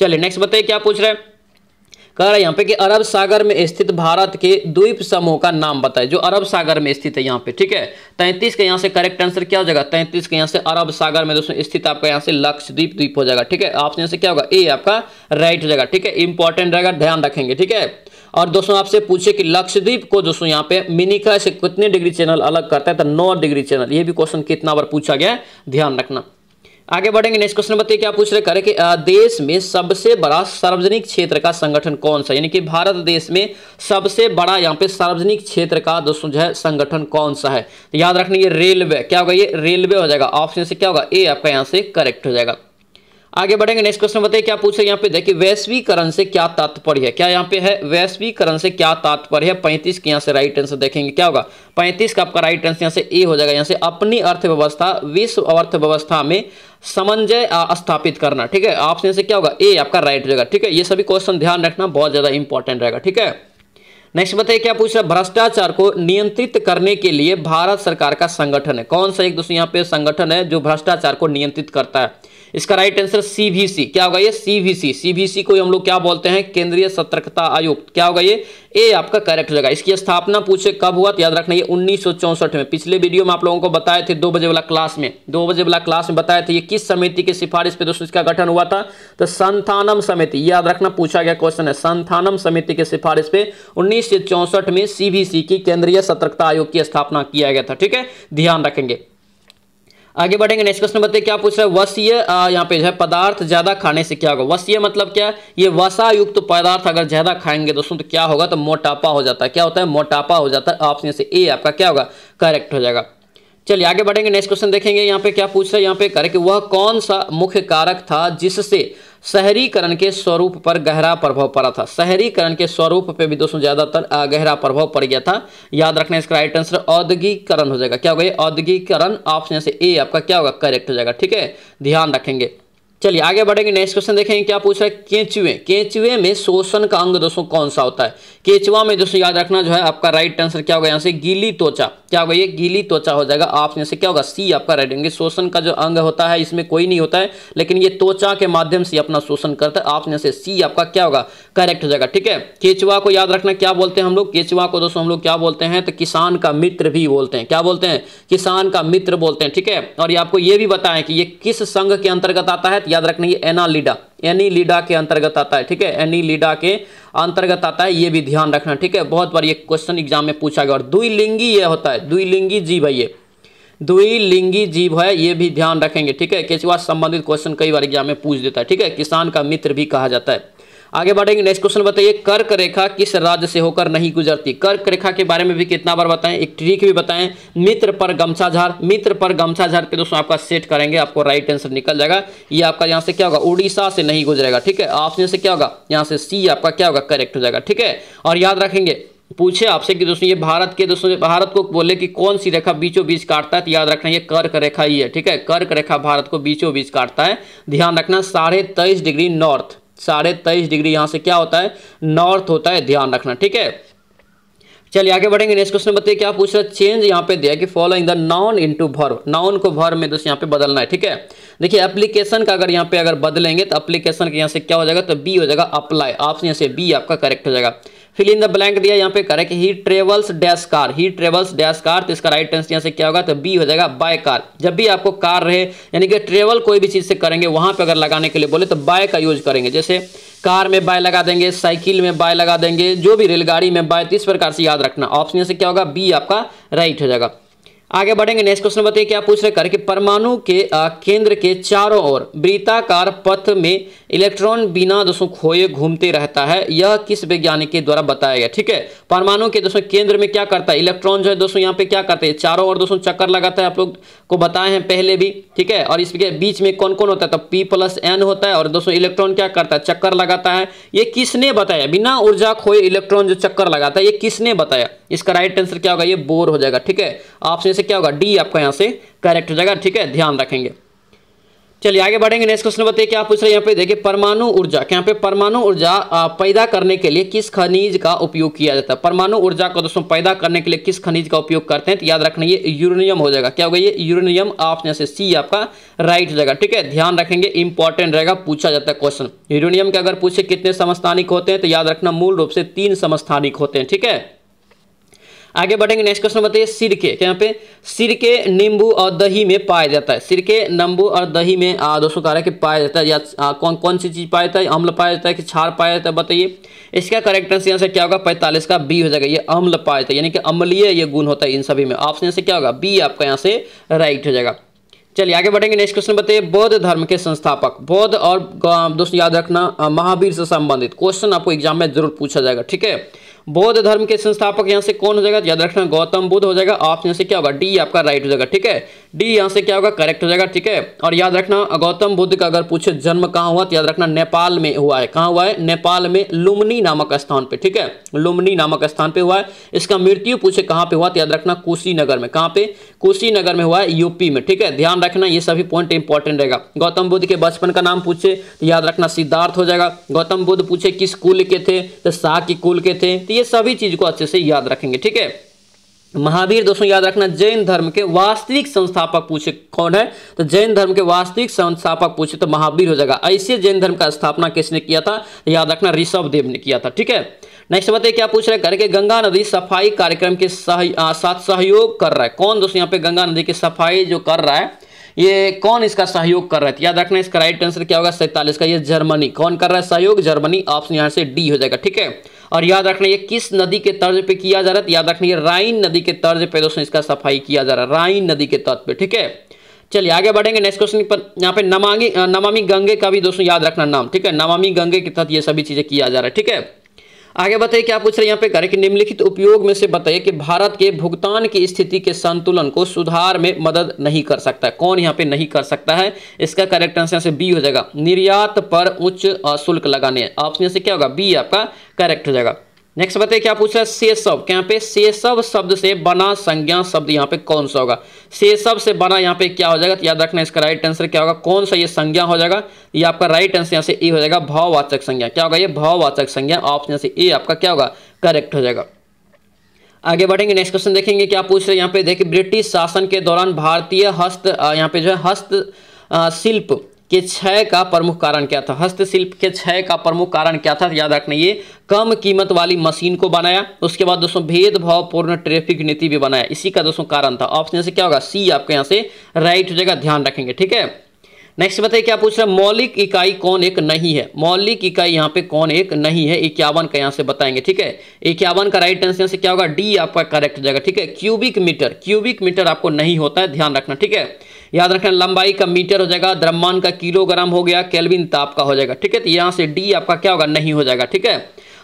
चलिए नेक्स्ट बताइए क्या पूछ रहे हैं कह रहा है यहाँ पे कि अरब सागर में स्थित भारत के द्वीप समूह का नाम बताए जो अरब सागर में स्थित है यहाँ पे ठीक है तैंतीस का यहाँ से करेक्ट आंसर क्या हो जाएगा तैंतीस का यहाँ से अरब सागर में दोस्तों स्थित आपका यहाँ से लक्षद्वीप द्वीप हो जाएगा ठीक है ऑप्शन यहाँ से क्या होगा ए आपका राइट हो जाएगा ठीक है इंपॉर्टेंट रहेगा ध्यान रखेंगे ठीक है और दोस्तों आपसे पूछे कि लक्षद्वीप को दोस्तों यहाँ पे मिनिका से कितने डिग्री चैनल अलग करता है तो नौ डिग्री चैनल ये भी क्वेश्चन कितना बार पूछा गया ध्यान रखना आगे बढ़ेंगे नेक्स्ट क्वेश्चन बताइए क्या पूछ रहे करें कि देश में सबसे बड़ा सार्वजनिक क्षेत्र का संगठन कौन सा यानी कि भारत देश में सबसे बड़ा यहाँ पे सार्वजनिक क्षेत्र का दोस्तों जो है संगठन कौन सा है याद रखना ये रेलवे क्या होगा ये रेलवे हो जाएगा ऑप्शन से क्या होगा ए आपका यहाँ से करेक्ट हो जाएगा आगे बढ़ेंगे नेक्स्ट क्वेश्चन बताइए क्या पूछे यहाँ पे देखिए वैश्वीकरण से क्या तात्पर्य है क्या यहाँ पे है वैश्वीकरण से क्या तात्पर्य है पैंतीस के यहाँ से राइट आंसर देखेंगे क्या होगा पैंतीस का आपका राइट आंसर यहाँ से ए हो जाएगा यहाँ से अपनी अर्थव्यवस्था विश्व अर्थव्यवस्था में समन्वय स्थापित करना ठीक है यहाँ से क्या होगा ए आपका राइट हो जाएगा ठीक है ये सभी क्वेश्चन ध्यान रखना बहुत ज़्यादा इंपॉर्टेंट रहेगा ठीक है नेक्स्ट बताइए क्या पूछ रहा है भ्रष्टाचार को नियंत्रित करने के लिए भारत सरकार का संगठन है कौन सा एक दोस्तों यहाँ पे संगठन है जो भ्रष्टाचार को नियंत्रित करता है इसका राइट आंसर सीबीसी क्या होगा ये सीबीसी सीबीसी को हम लोग क्या बोलते हैं केंद्रीय सतर्कता आयोग क्या होगा ये ए आपका करेक्ट लगा इसकी स्थापना पूछे कब हुआ तो याद रखना ये उन्नीस में पिछले वीडियो में आप लोगों को बताए थे दो बजे वाला क्लास में दो बजे वाला क्लास में बताए थे ये किस समिति की सिफारिश पे दोस्तों इसका गठन हुआ था तो संथानम समिति याद रखना पूछा गया क्वेश्चन है संथानम समिति की सिफारिश पे उन्नीस 1964 में सीबीसी की केंद्रीय सतर्कता आयोग की स्थापना किया गया था ठीक है ध्यान रखेंगे आगे बढ़ेंगे नेक्स्ट क्वेश्चन बताइए क्या पूछ रहा है वसीय यहाँ पे जो है पदार्थ ज्यादा खाने से क्या होगा वसीय मतलब क्या है ये वसा युक्त तो पदार्थ अगर ज्यादा खाएंगे दोस्तों तो क्या होगा तो मोटापा हो जाता है क्या होता है मोटापा हो जाता है ऑप्शन से ए आपका क्या होगा करेक्ट हो जाएगा चलिए आगे बढ़ेंगे नेक्स्ट क्वेश्चन देखेंगे यहाँ पे क्या पूछ रहे हैं यहाँ पे करेक्ट वह कौन सा मुख्य कारक था जिससे शहरीकरण के स्वरूप पर गहरा प्रभाव पड़ा था शहरीकरण के स्वरूप पे भी दोस्तों ज़्यादातर गहरा प्रभाव पड़ गया था याद रखना इसका राइट आंसर औद्योगिकरण हो जाएगा क्या हो गया औद्योगिकरण ऑप्शन से ए आपका क्या होगा करेक्ट हो जाएगा ठीक है ध्यान रखेंगे चलिए आगे बढ़ेंगे नेक्स्ट क्वेश्चन देखेंगे क्या पूछ रहा है केंचुए केंचुए में शोषण का अंग दोस्तों कौन सा होता है केचुआ में दोस्तों याद रखना जो है आपका राइट आंसर क्या होगा यहाँ से गीली त्वचा क्या होगा ये गीली त्वचा हो जाएगा ऑप्शन से क्या होगा सी आपका राइट होंगे शोषण का जो अंग होता है इसमें कोई नहीं होता है लेकिन ये त्वचा के माध्यम से अपना शोषण करता है ऑप्शन से सी आपका क्या होगा करेक्ट हो जाएगा ठीक है केचुआ को याद रखना क्या बोलते हैं हम लोग केचुआ को दोस्तों हम लोग क्या बोलते हैं तो किसान का मित्र भी बोलते हैं क्या बोलते हैं किसान का मित्र बोलते हैं ठीक है और ये आपको ये भी बताएं कि ये किस संघ के अंतर्गत आता है तो याद रखना ये एनालिडा एनी लीडा के अंतर्गत आता है ठीक है एनी लीडा के अंतर्गत आता है ये भी ध्यान रखना ठीक है बहुत बार ये क्वेश्चन एग्जाम में पूछा गया और द्विलिंगी ये होता है द्विलिंगी जीव है ये द्विलिंगी जीव है ये भी ध्यान रखेंगे ठीक है केचुआ संबंधित क्वेश्चन कई बार एग्जाम में पूछ देता है ठीक है किसान का मित्र भी कहा जाता है आगे बढ़ेंगे नेक्स्ट क्वेश्चन बताइए कर्क रेखा किस राज्य से होकर नहीं गुजरती कर्क रेखा के बारे में भी कितना बार बताएं एक ट्रिक भी बताएं मित्र पर गमछाझार मित्र पर गमछाझार पे दोस्तों आपका सेट करेंगे आपको राइट आंसर निकल जाएगा ये आपका यहाँ से क्या होगा उड़ीसा से नहीं गुजरेगा ठीक है ऑप्शन से क्या होगा यहाँ से सी आपका क्या होगा करेक्ट हो जाएगा ठीक है और याद रखेंगे पूछे आपसे कि दोस्तों ये भारत के दोस्तों भारत को बोले कि कौन सी रेखा बीचों बीच काटता है तो याद रखना ये कर्क रेखा ही है ठीक है कर्क रेखा भारत को बीचों बीच काटता है ध्यान रखना साढ़े तेईस डिग्री नॉर्थ साढ़े तेईस डिग्री यहाँ से क्या होता है नॉर्थ होता है ध्यान रखना ठीक है चलिए आगे बढ़ेंगे नेक्स्ट क्वेश्चन बताइए क्या पूछ रहा है चेंज यहाँ पे दिया कि फॉलोइंग द नाउन इनटू भर नाउन को भर में दोस्तों यहाँ पे बदलना है ठीक है देखिए एप्लीकेशन का अगर यहाँ पे अगर बदलेंगे तो एप्लीकेशन के यहाँ से क्या हो जाएगा तो बी हो जाएगा अप्लाई ऑप्शन यहाँ से बी आपका करेक्ट हो जाएगा फिल इन द ब्लैंक दिया यहाँ पे correct he travels dash car he travels dash car तो इसका राइट आंसर यहाँ से क्या होगा तो बी हो जाएगा बाय कार जब भी आपको कार रहे यानी कि ट्रेवल कोई भी चीज़ से करेंगे वहाँ पे अगर लगाने के लिए बोले तो बाय का यूज करेंगे जैसे कार में बाय लगा देंगे साइकिल में बाय लगा देंगे जो भी रेलगाड़ी में बाय तो इस प्रकार से याद रखना ऑप्शन यहाँ से क्या होगा बी आपका राइट हो जाएगा आगे बढ़ेंगे नेक्स्ट क्वेश्चन बताइए क्या पूछ रहे कर कि परमाणु के केंद्र के चारों ओर वृत्ताकार पथ में इलेक्ट्रॉन बिना दोस्तों खोए घूमते रहता है यह किस वैज्ञानिक के द्वारा बताया गया ठीक है परमाणु के दोस्तों केंद्र में क्या करता है इलेक्ट्रॉन जो है दोस्तों यहाँ पे क्या करते हैं चारों ओर दोस्तों चक्कर लगाता है आप लोग को बताए हैं पहले भी ठीक है और इसके बीच में कौन कौन होता है तो पी प्लस एन होता है और दोस्तों इलेक्ट्रॉन क्या करता है चक्कर लगाता है ये किसने बताया बिना ऊर्जा खोए इलेक्ट्रॉन जो चक्कर लगाता है ये किसने बताया इसका राइट आंसर क्या होगा ये बोर हो जाएगा ठीक है आपसे से क्या होगा डी आपका यहाँ से करेक्ट हो जाएगा ठीक है ध्यान रखेंगे चलिए आगे बढ़ेंगे नेक्स्ट क्वेश्चन बताइए क्या पूछ रहे हैं यहाँ पे देखिए परमाणु ऊर्जा क्या यहाँ पे परमाणु ऊर्जा पैदा करने के लिए किस खनिज का उपयोग किया जाता है परमाणु ऊर्जा को दोस्तों पैदा करने के लिए किस खनिज का उपयोग करते हैं तो याद रखना ये यूरेनियम हो जाएगा क्या होगा ये यूरेनियम ऑप्शन से सी आपका राइट हो जाएगा ठीक है ध्यान रखेंगे इंपॉर्टेंट रहेगा पूछा जाता है क्वेश्चन यूरेनियम के अगर पूछे कितने समस्थानिक होते हैं तो याद रखना मूल रूप से तीन समस्थानिक होते हैं ठीक है थीके? आगे बढ़ेंगे नेक्स्ट क्वेश्चन बताइए सिरके यहाँ पे सिरके नींबू और दही में पाया जाता है सिरके नींबू और दही में दोस्तों कह रहा है कि पाया जाता है या आ, कौन कौन सी चीज़ पाया जाता है अम्ल पाया जाता है कि छार पाया जाता है बताइए इसका करेक्ट आंसर यहाँ से क्या होगा पैंतालीस का बी हो जाएगा ये अम्ल पाया जाता है यानी कि अम्लीय ये गुण होता है इन सभी में ऑप्शन से क्या होगा बी आपका यहाँ से राइट हो जाएगा चलिए आगे बढ़ेंगे नेक्स्ट क्वेश्चन बताइए बौद्ध धर्म के संस्थापक बौद्ध और दोस्तों याद रखना महावीर से संबंधित क्वेश्चन आपको एग्जाम में जरूर पूछा जाएगा ठीक है बौद्ध धर्म के संस्थापक यहाँ से कौन हो जाएगा याद रखना गौतम बुद्ध हो जाएगा ऑप्शन यहाँ से क्या होगा डी आपका राइट हो जाएगा ठीक है डी यहाँ से क्या होगा करेक्ट हो जाएगा ठीक है और याद रखना गौतम बुद्ध का अगर पूछे जन्म कहाँ हुआ तो याद रखना नेपाल में हुआ है कहाँ हुआ है नेपाल में लुमनी नामक स्थान पे ठीक है लुमनी नामक स्थान पर हुआ है इसका मृत्यु पूछे कहाँ पे हुआ तो याद रखना कुशीनगर में कहाँ पे कुशीनगर में हुआ है यूपी में ठीक है ध्यान रखना ये सभी पॉइंट इंपॉर्टेंट रहेगा गौतम बुद्ध के बचपन का नाम पूछे तो याद रखना सिद्धार्थ हो जाएगा गौतम बुद्ध पूछे किस कुल के थे तो शाह के कुल के थे तो ये सभी चीज को अच्छे से याद रखेंगे ठीक है महावीर दोस्तों याद रखना जैन धर्म के वास्तविक संस्थापक पूछे कौन है तो जैन धर्म के वास्तविक संस्थापक पूछे तो महावीर हो जाएगा ऐसे जैन धर्म का स्थापना किसने किया था याद रखना ऋषभ देव ने किया था ठीक है नेक्स्ट बताइए क्या पूछ रहे करके गंगा नदी सफाई कार्यक्रम के सह, आ, साथ सहयोग कर रहा है कौन दोस्तों यहाँ पे गंगा नदी की सफाई जो कर रहा है ये कौन इसका सहयोग कर रहा है याद रखना इसका राइट आंसर क्या होगा सैतालीस का ये जर्मनी कौन कर रहा है सहयोग जर्मनी ऑप्शन यहाँ से डी हो जाएगा ठीक है और याद रखना ये किस नदी के तर्ज पे किया जा रहा है याद रखना ये राइन नदी के तर्ज पे दोस्तों इसका सफाई किया जा रहा है राइन नदी के तर्ज पे ठीक है चलिए आगे बढ़ेंगे नेक्स्ट क्वेश्चन पर यहाँ पे नमामी नमामी गंगे का भी दोस्तों याद रखना नाम ठीक है नमामी गंगे के तहत ये सभी चीजें किया जा रहा है ठीक है आगे बताइए क्या पूछ रहे हैं यहाँ पे करें कि निम्नलिखित उपयोग में से बताइए कि भारत के भुगतान की स्थिति के संतुलन को सुधार में मदद नहीं कर सकता कौन यहाँ पे नहीं कर सकता है इसका करेक्ट आंसर से बी हो जाएगा निर्यात पर उच्च शुल्क लगाने ऑप्शन से क्या होगा बी आपका करेक्ट हो जाएगा नेक्स्ट बताइए क्या पूछ रहा है सेसव क्या यहाँ पे सेसव शब्द से बना संज्ञा शब्द यहाँ पे कौन सा होगा सेसव से बना यहाँ पे क्या हो जाएगा तो याद रखना इसका राइट आंसर क्या होगा कौन सा ये संज्ञा हो जाएगा ये आपका राइट आंसर यहाँ से ए हो जाएगा भाववाचक संज्ञा क्या होगा ये भाववाचक संज्ञा ऑप्शन से ए आपका क्या होगा करेक्ट हो जाएगा आगे बढ़ेंगे नेक्स्ट क्वेश्चन देखेंगे क्या पूछ रहे हैं यहाँ पे देखिए ब्रिटिश शासन के दौरान भारतीय हस्त यहाँ पे जो है हस्त शिल्प के क्षय का प्रमुख कारण क्या था हस्तशिल्प के क्षय का प्रमुख कारण क्या था याद रखना ये कम कीमत वाली मशीन को बनाया उसके बाद दोस्तों भेदभावपूर्ण ट्रैफिक नीति भी बनाया इसी का दोस्तों कारण था ऑप्शन से क्या होगा सी आपके यहाँ से राइट जगह ध्यान रखेंगे ठीक है नेक्स्ट बताइए क्या पूछ रहा है मौलिक इकाई कौन एक नहीं है मौलिक इकाई यहाँ पे कौन एक नहीं है इक्यावन का यहाँ से बताएंगे ठीक है इक्यावन का राइट आंसर से क्या होगा डी आपका करेक्ट जगह ठीक है क्यूबिक मीटर क्यूबिक मीटर आपको नहीं होता है ध्यान रखना ठीक है याद रखें लंबाई का मीटर हो जाएगा द्रव्यमान का किलोग्राम हो गया केल्विन ताप का हो जाएगा ठीक है तो यहाँ से डी आपका क्या होगा नहीं हो जाएगा ठीक है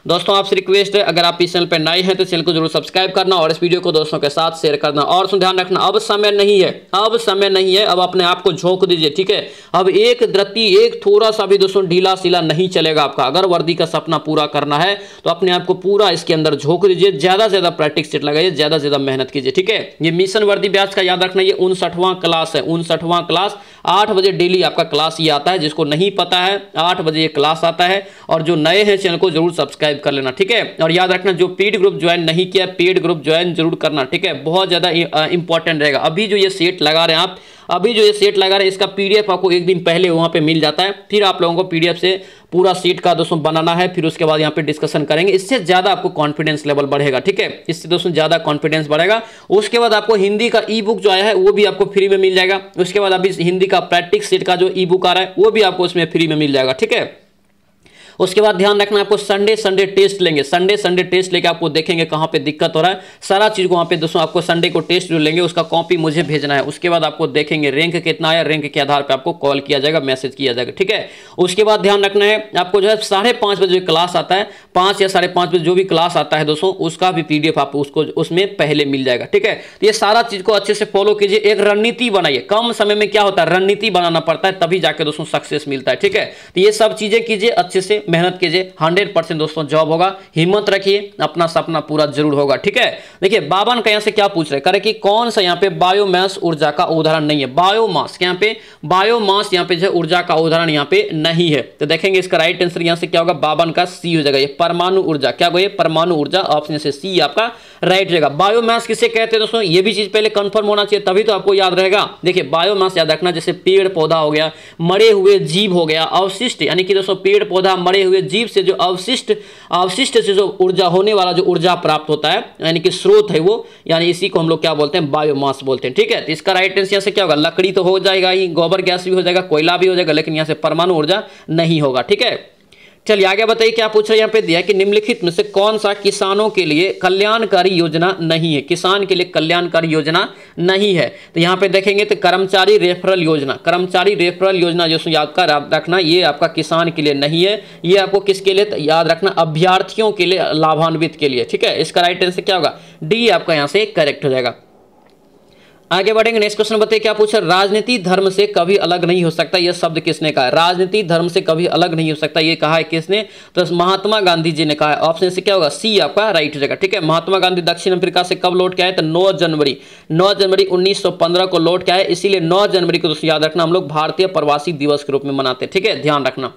दोस्तों आपसे रिक्वेस्ट है अगर आप इस चैनल पर नए हैं तो चैनल को जरूर सब्सक्राइब करना और इस वीडियो को दोस्तों के साथ शेयर करना और ध्यान रखना अब समय नहीं है अब समय नहीं है अब अपने आप को झोंक दीजिए ठीक है अब एक द्रति एक थोड़ा सा भी दोस्तों ढीला सीला नहीं चलेगा आपका अगर वर्दी का सपना पूरा करना है तो अपने आप को पूरा इसके अंदर झोंक दीजिए ज्यादा ज्यादा प्रैक्टिस सेट लगाइए ज्यादा ज्यादा मेहनत कीजिए ठीक है ये मिशन वर्दी ब्याज का याद रखना ये उनसठवां क्लास है उनसठवां क्लास आठ बजे डेली आपका क्लास ये आता है जिसको नहीं पता है आठ बजे ये क्लास आता है और जो नए हैं चैनल को जरूर सब्सक्राइब सब्सक्राइब कर लेना ठीक है और याद रखना जो पेड ग्रुप ज्वाइन नहीं किया पेड ग्रुप ज्वाइन जरूर करना ठीक है बहुत ज़्यादा इंपॉर्टेंट रहेगा अभी जो ये सेट लगा रहे हैं आप अभी जो ये सेट लगा रहे हैं इसका पीडीएफ आपको एक दिन पहले वहां पे मिल जाता है फिर आप लोगों को पीडीएफ से पूरा सीट का दोस्तों बनाना है फिर उसके बाद यहाँ पे डिस्कशन करेंगे इससे ज़्यादा आपको कॉन्फिडेंस लेवल बढ़ेगा ठीक है इससे दोस्तों ज़्यादा कॉन्फिडेंस बढ़ेगा उसके बाद आपको हिंदी का ई बुक जो आया है वो भी आपको फ्री में मिल जाएगा उसके बाद अभी हिंदी का प्रैक्टिस सीट का जो ई बुक आ रहा है वो भी आपको उसमें फ्री में मिल जाएगा ठीक है उसके बाद ध्यान रखना आपको संडे संडे टेस्ट लेंगे संडे संडे टेस्ट लेके आपको देखेंगे कहाँ पे दिक्कत हो रहा है सारा चीज़ को वहाँ पे दोस्तों आपको संडे को टेस्ट जो लेंगे उसका कॉपी मुझे भेजना है उसके बाद आपको देखेंगे रैंक कितना आया रैंक के आधार पर आपको कॉल किया जाएगा मैसेज किया जाएगा ठीक है उसके बाद ध्यान रखना है आपको जो है साढ़े बजे क्लास आता है पाँच या साढ़े बजे जो भी क्लास आता है दोस्तों उसका भी पी आपको उसको उसमें पहले मिल जाएगा ठीक है तो ये सारा चीज़ को अच्छे से फॉलो कीजिए एक रणनीति बनाइए कम समय में क्या होता है रणनीति बनाना पड़ता है तभी जाके दोस्तों सक्सेस मिलता है ठीक है तो ये सब चीज़ें कीजिए अच्छे से मेहनत कीजिए हंड्रेड परसेंट दोस्तों जॉब होगा हिम्मत रखिए अपना सपना पूरा जरूर होगा ठीक है देखिए बाबन का यहां से क्या पूछ रहे करे कि कौन सा यहाँ पे बायोमास ऊर्जा का उदाहरण नहीं है बायोमास यहाँ पे बायोमास यहाँ पे जो ऊर्जा का उदाहरण यहाँ पे नहीं है तो देखेंगे इसका राइट आंसर यहाँ से क्या होगा बाबन का सी हो जाएगा ये परमाणु ऊर्जा क्या होगा परमाणु ऊर्जा ऑप्शन से सी आपका राइट हो जाएगा बायोमास किसे कहते हैं दोस्तों ये भी चीज पहले कन्फर्म होना चाहिए तभी तो आपको याद रहेगा देखिए बायोमास याद रखना जैसे पेड़ पौधा हो गया मरे हुए जीव हो गया अवशिष्ट यानी कि दोस्तों पेड़ पौधा मरे हुए जीव से जो अवशिष्ट अवशिष्ट से जो ऊर्जा होने वाला जो ऊर्जा प्राप्त होता है यानी कि स्रोत है वो यानी इसी को हम लोग क्या बोलते हैं बायोमास बोलते हैं ठीक है तो इसका राइट आंसर यहाँ से क्या होगा लकड़ी तो हो जाएगा ही गोबर गैस भी हो जाएगा कोयला भी हो जाएगा लेकिन यहाँ से परमाणु ऊर्जा नहीं होगा ठीक है चलिए आगे बताइए क्या पूछ रहे हैं यहाँ पे दिया कि निम्नलिखित में से कौन सा किसानों के लिए कल्याणकारी योजना नहीं है किसान के लिए कल्याणकारी योजना नहीं है तो यहाँ पे देखेंगे तो कर्मचारी रेफरल योजना कर्मचारी रेफरल योजना जो याद कर रखना ये आपका किसान के लिए नहीं है ये आपको किसके लिए तो याद रखना अभ्यार्थियों के लिए लाभान्वित के लिए ठीक है इसका राइट आंसर क्या होगा डी आपका यहाँ से करेक्ट हो जाएगा आगे बढ़ेंगे नेक्स्ट क्वेश्चन बताइए क्या पूछा राजनीति धर्म से कभी अलग नहीं हो सकता यह शब्द किसने कहा राजनीति धर्म से कभी अलग नहीं हो सकता यह कहा है किसने तो महात्मा गांधी जी ने कहा है ऑप्शन से क्या होगा सी आपका राइट जाएगा ठीक है महात्मा गांधी दक्षिण अफ्रीका से कब लौट के आए तो नौ जनवरी नौ जनवरी उन्नीस को लौट के आए इसीलिए नौ जनवरी को दोस्तों याद रखना हम लोग भारतीय प्रवासी दिवस के रूप में मनाते हैं ठीक है ध्यान रखना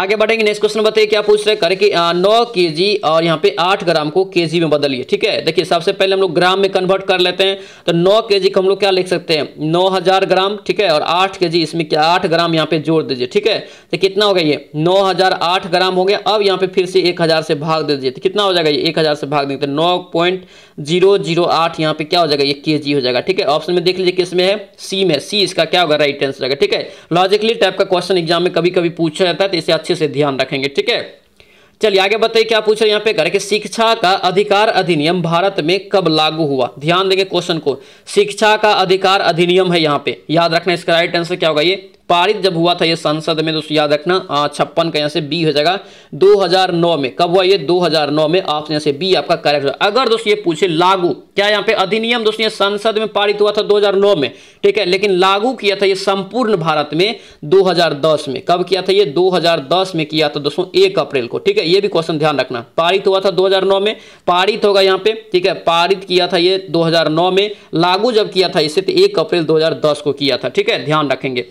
आगे बढ़ेंगे नेक्स्ट क्वेश्चन बताइए क्या पूछ रहे करके नौ के जी और यहाँ पे आठ ग्राम को के जी में बदलिए ठीक है देखिए सबसे पहले हम लोग ग्राम में कन्वर्ट कर लेते हैं तो नौ के जी को हम लोग क्या लिख सकते हैं नौ हजार ग्राम ठीक है और आठ के जी इसमें क्या आठ ग्राम यहाँ पे जोड़ दीजिए ठीक है तो कितना हो गया ये नौ हजार आठ ग्राम हो गया अब यहाँ पे फिर से एक हजार से भाग दे दीजिए तो कितना हो जाएगा ये एक हजार से भाग देंगे तो नौ पॉइंट जीरो जीरो आठ यहाँ पे क्या हो जाएगा ये के जी हो जाएगा ठीक है ऑप्शन में देख लीजिए किस में है सी में सी इसका क्या होगा राइट आंसर होगा ठीक है लॉजिकली टाइप का क्वेश्चन एग्जाम में कभी कभी पूछा जाता है तो इसे अच्छे से ध्यान रखेंगे ठीक है चलिए आगे बताइए क्या पूछ रहे यहाँ पे कर कि शिक्षा का अधिकार अधिनियम भारत में कब लागू हुआ ध्यान देंगे क्वेश्चन को शिक्षा का अधिकार अधिनियम है यहाँ पे याद रखना इसका राइट आंसर क्या होगा ये पारित जब हुआ था ये संसद में दोस्तों याद रखना छप्पन का यहाँ से बी हो जाएगा 2009 में कब हुआ ये 2009 में ऑप्शन यहाँ से बी आपका करेक्ट होगा अगर दोस्तों ये पूछे लागू क्या यहाँ पे अधिनियम दोस्तों ये संसद में पारित हुआ था 2009 में ठीक है लेकिन लागू किया था ये संपूर्ण भारत में 2010 में कब किया था ये 2010 में किया था दोस्तों एक अप्रैल को ठीक है ये भी क्वेश्चन ध्यान रखना पारित हुआ था 2009 में पारित होगा यहाँ पे ठीक है पारित किया था ये 2009 में लागू जब किया था इसे तो एक अप्रैल 2010 को किया था ठीक है ध्यान रखेंगे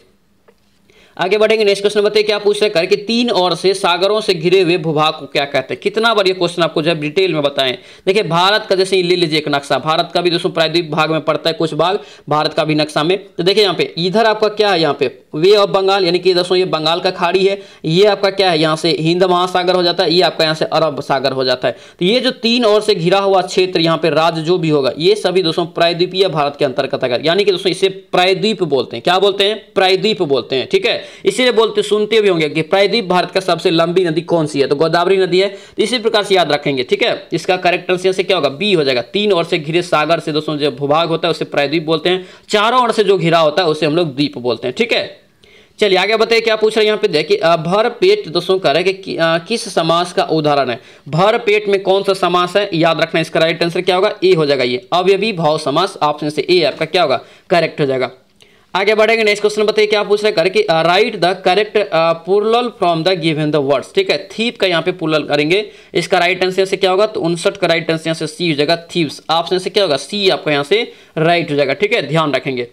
आगे बढ़ेंगे नेक्स्ट क्वेश्चन बताइए क्या पूछ रहे हैं कि तीन और से सागरों से घिरे हुए भूभाग को क्या कहते हैं कितना बार ये क्वेश्चन आपको जब डिटेल में बताएं देखिए भारत का जैसे ले लीजिए एक नक्शा भारत का भी दोस्तों प्रायद्वीप भाग में पड़ता है कुछ भाग भारत का भी नक्शा में तो देखिए यहाँ पे इधर आपका क्या है यहाँ पे वे ऑफ बंगाल यानी कि दोस्तों ये बंगाल का खाड़ी है ये आपका क्या है यहाँ से हिंद महासागर हो जाता है ये आपका यहाँ से अरब सागर हो जाता है तो ये जो तीन और से घिरा हुआ क्षेत्र यहाँ पे राज्य जो भी होगा ये सभी दोस्तों प्रायद्वीपीय भारत के अंतर्गत यानी कि दोस्तों इसे प्रायद्वीप बोलते हैं क्या बोलते हैं प्रायद्वीप बोलते हैं ठीक है इसीलिए बोलते सुनते भी होंगे कि प्रायद्वीप भारत का सबसे लंबी नदी कौन सी है तो गोदावरी नदी है तो इसी प्रकार से याद रखेंगे ठीक है इसका करेक्ट आंसर से क्या होगा बी हो जाएगा तीन और से घिरे सागर से दोस्तों जो भूभाग होता है उसे प्रायद्वीप बोलते हैं चारों ओर से जो घिरा होता है उसे हम लोग द्वीप बोलते हैं ठीक है चलिए आगे बताइए क्या पूछ रहे हैं यहाँ पे देखिए भर पेट दोस्तों कह रहे कि आ, किस समास का उदाहरण है भर पेट में कौन सा समास है याद रखना इसका राइट आंसर क्या होगा ए हो जाएगा ये अवयवी भाव समास ऑप्शन से ए आपका क्या होगा करेक्ट हो जाएगा आगे बढ़ेंगे नेक्स्ट क्वेश्चन बताइए क्या पूछ रहे हैं write the correct plural from the given the words ठीक है थीप का यहाँ पे पुरल करेंगे इसका राइट आंसर से क्या होगा तो उनसठ का राइट आंसर यहाँ से सी हो जाएगा थीप्स ऑप्शन से क्या होगा सी आपका यहाँ से राइट हो जाएगा ठीक है ध्यान रखेंगे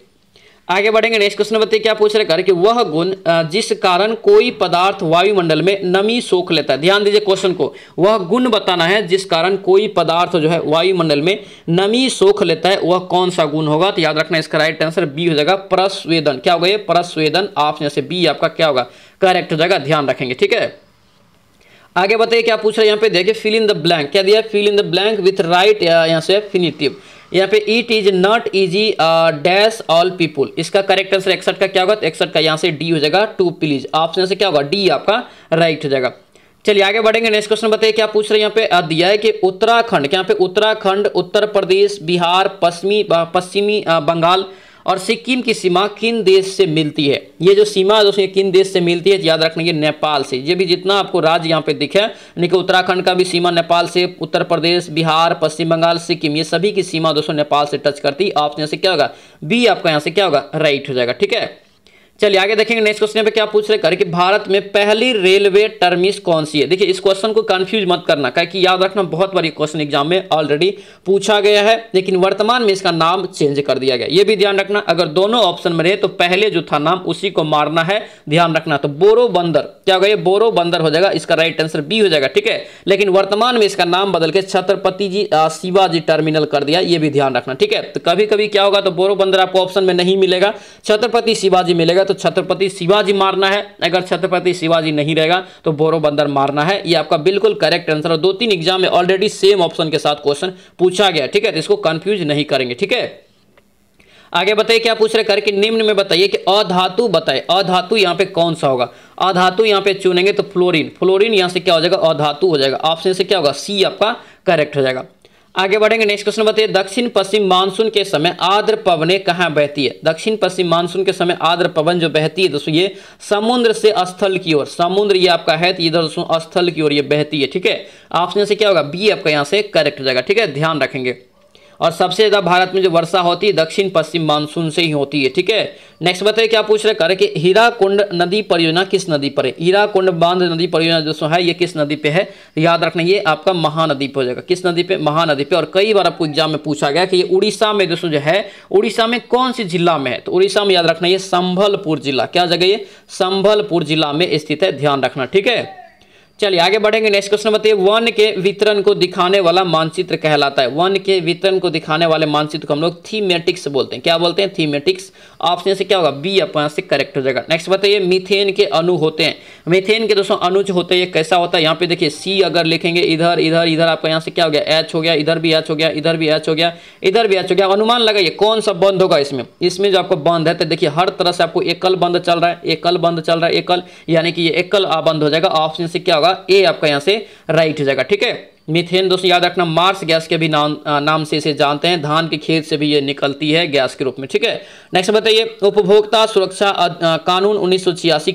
आगे बढ़ेंगे नेक्स्ट क्वेश्चन बताइए क्या पूछ रहे कर कि वह गुण जिस कारण कोई पदार्थ वायुमंडल में नमी सोख लेता है ध्यान दीजिए क्वेश्चन को वह गुण बताना है जिस कारण कोई पदार्थ जो है वायुमंडल में नमी सोख लेता है वह कौन सा गुण होगा तो याद रखना इसका राइट आंसर बी हो जाएगा प्रस्वेदन क्या होगा ये प्रस्वेदन ऑप्शन जैसे बी आपका क्या होगा करेक्ट हो जाएगा ध्यान रखेंगे ठीक है आगे बताइए क्या पूछ रहे हैं यहाँ पे देखिए फिल इन द ब्लैंक क्या दिया fill in the blank with right यहाँ से फिनिटिव यहाँ पे it is not easy dash all people इसका करेक्ट आंसर एकसठ का क्या होगा तो का यहाँ से डी हो जाएगा टू प्लीज ऑप्शन से क्या होगा डी आपका राइट हो जाएगा चलिए आगे बढ़ेंगे नेक्स्ट क्वेश्चन बताइए क्या पूछ रहे हैं यहाँ पे uh, दिया है कि उत्तराखंड यहाँ पे उत्तराखंड उत्तर प्रदेश बिहार पश्चिमी uh, पश्चिमी uh, बंगाल और सिक्किम की सीमा किन देश से मिलती है ये जो सीमा है दोस्तों किन देश से मिलती है याद रखना ये नेपाल से ये भी जितना आपको राज्य यहाँ पे दिखे यानी कि उत्तराखंड का भी सीमा नेपाल से उत्तर प्रदेश बिहार पश्चिम बंगाल सिक्किम ये सभी की सीमा दोस्तों नेपाल से टच करती है ऑप्शन से क्या होगा बी आपका यहाँ से क्या होगा राइट हो जाएगा ठीक है चलिए आगे देखेंगे नेक्स्ट क्वेश्चन पे क्या पूछ रहे कि भारत में पहली रेलवे टर्मिस कौन सी है देखिए इस क्वेश्चन को कंफ्यूज मत करना क्या कि याद रखना बहुत बड़ी क्वेश्चन एग्जाम में ऑलरेडी पूछा गया है लेकिन वर्तमान में इसका नाम चेंज कर दिया गया ये भी ध्यान रखना अगर दोनों ऑप्शन में रहे तो पहले जो था नाम उसी को मारना है ध्यान रखना तो बोरो बंदर क्या होगा ये बोरो बंदर हो जाएगा इसका राइट आंसर बी हो जाएगा ठीक है लेकिन वर्तमान में इसका नाम बदल के छत्रपति जी शिवाजी टर्मिनल कर दिया ये भी ध्यान रखना ठीक है तो कभी कभी क्या होगा तो बोरो बंदर आपको ऑप्शन में नहीं मिलेगा छत्रपति शिवाजी मिलेगा तो छत्रपति शिवाजी मारना है अगर छत्रपति शिवाजी नहीं रहेगा तो बोरो बंदर मारना है ये आपका बिल्कुल करेक्ट आंसर है दो तीन एग्जाम में ऑलरेडी सेम ऑप्शन के साथ क्वेश्चन पूछा गया ठीक है तो इसको कंफ्यूज नहीं करेंगे ठीक है आगे बताइए क्या पूछ रहे करके निम्न में बताइए कि अधातु बताए अधातु यहाँ पे कौन सा होगा अधातु यहाँ पे चुनेंगे तो फ्लोरीन फ्लोरीन यहाँ से क्या हो जाएगा अधातु हो जाएगा ऑप्शन से क्या होगा सी आपका करेक्ट हो जाएगा आगे बढ़ेंगे नेक्स्ट क्वेश्चन बताइए दक्षिण पश्चिम मानसून के समय आद्र पवने कहाँ बहती है दक्षिण पश्चिम मानसून के समय आद्र पवन जो बहती है दोस्तों ये समुद्र से स्थल की ओर समुद्र ये आपका है तो इधर दोस्तों स्थल की ओर ये बहती है ठीक है ऑप्शन से क्या होगा बी आपका यहाँ से करेक्ट हो जाएगा ठीक है ध्यान रखेंगे और सबसे ज़्यादा भारत में जो वर्षा होती है दक्षिण पश्चिम मानसून से ही होती है ठीक है नेक्स्ट बताइए क्या पूछ रहे करें कि हीरा कुंड नदी परियोजना किस नदी पर है हीरा कुंड बांध नदी परियोजना जो है ये किस नदी पे है याद रखना ये आपका महानदी पे हो जाएगा किस नदी पे महानदी पे और कई बार आपको एग्जाम में पूछा गया कि ये उड़ीसा में दोस्तों जो है उड़ीसा में कौन सी जिला में है तो उड़ीसा में याद रखना ये संभलपुर जिला क्या जगह ये संभलपुर जिला में स्थित है ध्यान रखना ठीक है चलिए आगे बढ़ेंगे नेक्स्ट क्वेश्चन बताइए वन के वितरण को दिखाने वाला मानचित्र कहलाता है वन के वितरण को दिखाने वाले मानचित्र को हम लोग थीमेटिक्स बोलते हैं क्या बोलते हैं थीमेटिक्स ऑप्शन से क्या होगा बी अपन से करेक्ट हो जाएगा नेक्स्ट बताइए मिथेन के अनु होते हैं मिथेन के दोस्तों अनुज होते हैं कैसा होता है यहाँ पे देखिए सी अगर लिखेंगे इधर इधर इधर आपका यहाँ से क्या हो गया एच हो गया इधर भी एच हो गया इधर भी एच हो गया इधर भी एच हो गया अनुमान लगाइए कौन सा बंद होगा इसमें इसमें जो आपको बंद है तो देखिए हर तरह से आपको एकल बंद चल रहा है एकल बंद चल रहा है एकल यानी कि ये एकल बंद हो जाएगा ऑप्शन से क्या होगा होगा ए आपका यहाँ से राइट हो जाएगा ठीक है मिथेन दोस्तों याद रखना मार्स गैस के भी नाम नाम से इसे जानते हैं धान के खेत से भी ये निकलती है गैस के रूप में ठीक है नेक्स्ट बताइए उपभोक्ता सुरक्षा कानून उन्नीस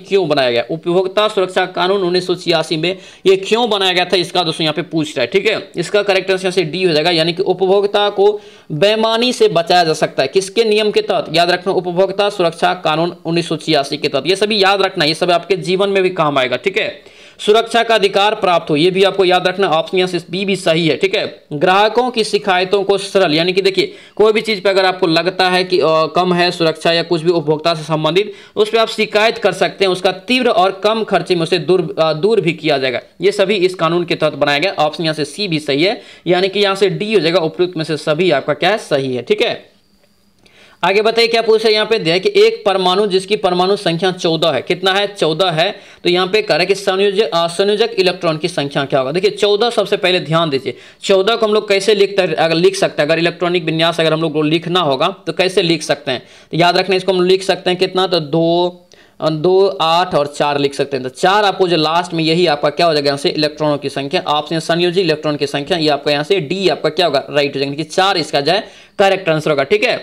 क्यों बनाया गया उपभोक्ता सुरक्षा कानून उन्नीस में ये क्यों बनाया गया था इसका दोस्तों यहाँ पे पूछ रहा है ठीक है इसका करेक्ट आंसर यहाँ से डी हो जाएगा यानी कि उपभोक्ता को बेमानी से बचाया जा सकता है किसके नियम के तहत याद रखना उपभोक्ता सुरक्षा कानून उन्नीस के तहत ये सभी याद रखना ये सब आपके जीवन में भी काम आएगा ठीक है सुरक्षा का अधिकार प्राप्त हो ये भी आपको याद रखना ऑप्शन यहां से बी भी सही है ठीक है ग्राहकों की शिकायतों को सरल यानी कि देखिए कोई भी चीज़ पर अगर आपको लगता है कि आ, कम है सुरक्षा या कुछ भी उपभोक्ता से संबंधित उस पर आप शिकायत कर सकते हैं उसका तीव्र और कम खर्चे में उसे दूर आ, दूर भी किया जाएगा ये सभी इस कानून के तहत बनाया गया ऑप्शन यहाँ से सी भी सही है यानी कि यहाँ से डी हो जाएगा उपयुक्त में से सभी आपका क्या है सही है ठीक है आगे बताइए क्या पूछ रहे यहाँ पे दिया कि एक परमाणु जिसकी परमाणु संख्या चौदह है कितना है चौदह है तो यहाँ पे कह रहा है कि संयोजक संयोजक इलेक्ट्रॉन की संख्या क्या होगा देखिए चौदह सबसे पहले ध्यान दीजिए चौदह को हम लोग कैसे लिखते अगर लिख सकते हैं अगर इलेक्ट्रॉनिक विन्यास अगर हम लोग लिखना होगा तो कैसे लिख सकते हैं तो याद रखना इसको हम लिख सकते हैं कितना तो दो दो आठ और चार लिख सकते हैं तो चार आपको जो लास्ट में यही आपका क्या हो जाएगा यहाँ से इलेक्ट्रॉनों की संख्या आपसे संयोजी इलेक्ट्रॉन की संख्या ये आपका यहाँ से डी आपका क्या होगा राइट हो जाएगा कि चार इसका जो है करेक्ट आंसर होगा ठीक है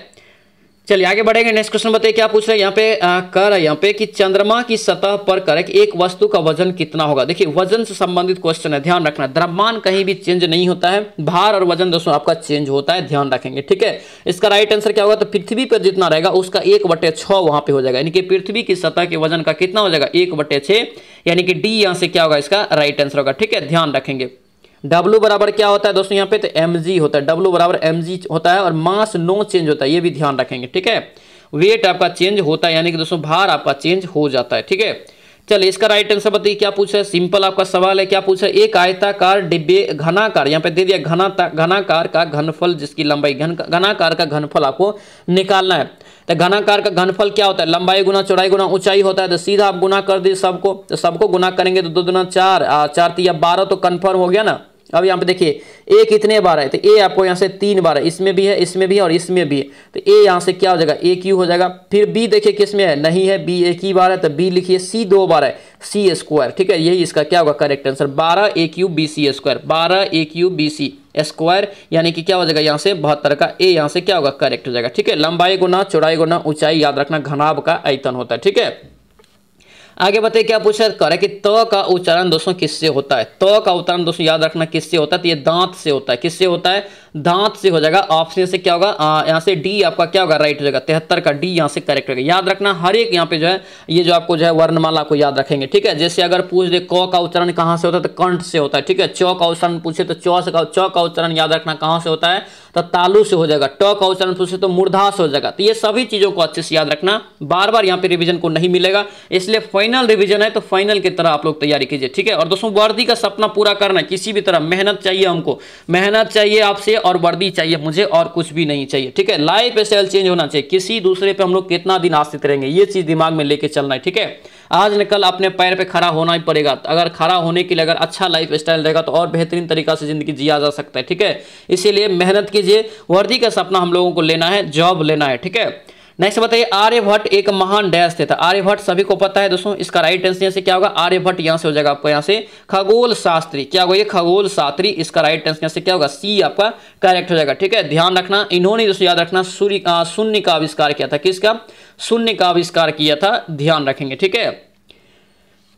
चलिए आगे बढ़ेंगे नेक्स्ट क्वेश्चन बताइए क्या पूछ रहे हैं यहाँ पे कर है यहाँ पे कि चंद्रमा की सतह पर कर एक वस्तु का वजन कितना होगा देखिए वजन से संबंधित क्वेश्चन है ध्यान रखना द्रव्यमान कहीं भी चेंज नहीं होता है भार और वजन दोस्तों आपका चेंज होता है ध्यान रखेंगे ठीक है इसका राइट आंसर क्या होगा तो पृथ्वी पर जितना रहेगा उसका एक बटे छ वहां पे हो जाएगा यानी कि पृथ्वी की सतह के वजन का कितना हो जाएगा एक बटे छः यानी कि डी यहाँ से क्या होगा इसका राइट आंसर होगा ठीक है ध्यान रखेंगे डब्लू बराबर क्या होता है दोस्तों यहाँ पे तो एम होता है डब्लू बराबर एम होता है और मास नो चेंज होता है ये भी ध्यान रखेंगे ठीक है वेट आपका चेंज होता है यानी कि दोस्तों भार आपका चेंज हो जाता है ठीक है चलिए इसका राइट आंसर बताइए क्या पूछा है सिंपल आपका सवाल है क्या पूछा है एक आयताकार डिब्बे घनाकार यहाँ पे दे दिया घना घनाकार का घनफल जिसकी लंबाई घन घनाकार का घनफल आपको निकालना है तो घनाकार का घनफल क्या होता है लंबाई गुना चौड़ाई गुना ऊंचाई होता है तो सीधा आप गुना कर दिए सबको तो सबको गुना करेंगे तो दो गुना चार चार तीन बारह तो कन्फर्म हो गया ना अब यहाँ पे देखिए ए कितने बार है तो ए आपको यहाँ से तीन बार है इसमें भी है इसमें भी है और इसमें भी है तो ए यहाँ से क्या हो जाएगा ए क्यू हो जाएगा फिर बी देखिए किस में है नहीं है बी एक ही बार है तो बी लिखिए सी दो बार है सी स्क्वायर ठीक है यही इसका क्या होगा करेक्ट आंसर बारह A Q B C square बारह A Q B C square यानी कि क्या हो जाएगा यहाँ से बहत्तर का ए यहाँ से क्या होगा करेक्ट हो जाएगा ठीक है लंबाई गुना चौड़ाई गुना ऊंचाई याद रखना घनाब का आयतन होता है ठीक है आगे बताइए क्या पूछा कर रहा कि त तो का उच्चारण दोस्तों किससे होता है त तो का उच्चारण दोस्तों याद रखना किससे होता है तो ये दांत से होता है किससे होता है दांत से हो जाएगा ऑप्शन से क्या होगा यहाँ से डी आपका क्या होगा राइट हो जाएगा तिहत्तर का डी यहाँ से करेक्ट होगा याद रखना हर एक यहाँ पे जो है ये जो आपको जो है वर्णमाला को याद रखेंगे ठीक है जैसे अगर पूछ दे क का उच्चारण कहाँ से होता है तो कंठ से होता है ठीक है चौ का उच्चारण पूछे तो चौ से चौ का उच्चारण याद रखना कहाँ से होता है तो तालू से हो जाएगा ट का उच्चारण पूछे तो मुर्धा से हो जाएगा तो ये सभी चीज़ों को अच्छे से याद रखना बार बार यहाँ पे रिविजन को नहीं मिलेगा इसलिए फाइनल रिविजन है तो फाइनल की तरह आप लोग तैयारी कीजिए ठीक है और दोस्तों वर्दी का सपना पूरा करना किसी भी तरह मेहनत चाहिए हमको मेहनत चाहिए आपसे और वर्दी चाहिए मुझे और कुछ भी नहीं चाहिए ठीक है लाइफ स्टाइल चेंज होना चाहिए किसी दूसरे पे हम लोग कितना दिन आश्रित रहेंगे ये चीज दिमाग में लेके चलना है ठीक है आज न कल अपने पैर पे खड़ा होना ही पड़ेगा अगर खड़ा होने के लिए अगर अच्छा लाइफ स्टाइल रहेगा तो और बेहतरीन तरीका से ज़िंदगी जिया जा सकता है ठीक है इसीलिए मेहनत कीजिए वर्दी का सपना हम लोगों को लेना है जॉब लेना है ठीक है नेक्स्ट बताइए आर्यभट्ट एक महान डैश थे आर्यभट्ट तो सभी को पता है दोस्तों इसका राइट आंसर यहाँ से क्या होगा आर्यभट्ट यहाँ से हो जाएगा आपको यहाँ से खगोल शास्त्री क्या होगा ये खगोल शास्त्री इसका राइट आंसर यहाँ से क्या होगा सी आपका करेक्ट हो जाएगा ठीक है ध्यान रखना इन्होंने दोस्तों याद रखना सूर्य शून्य का आविष्कार किया था किसका शून्य का आविष्कार किया था ध्यान रखेंगे ठीक है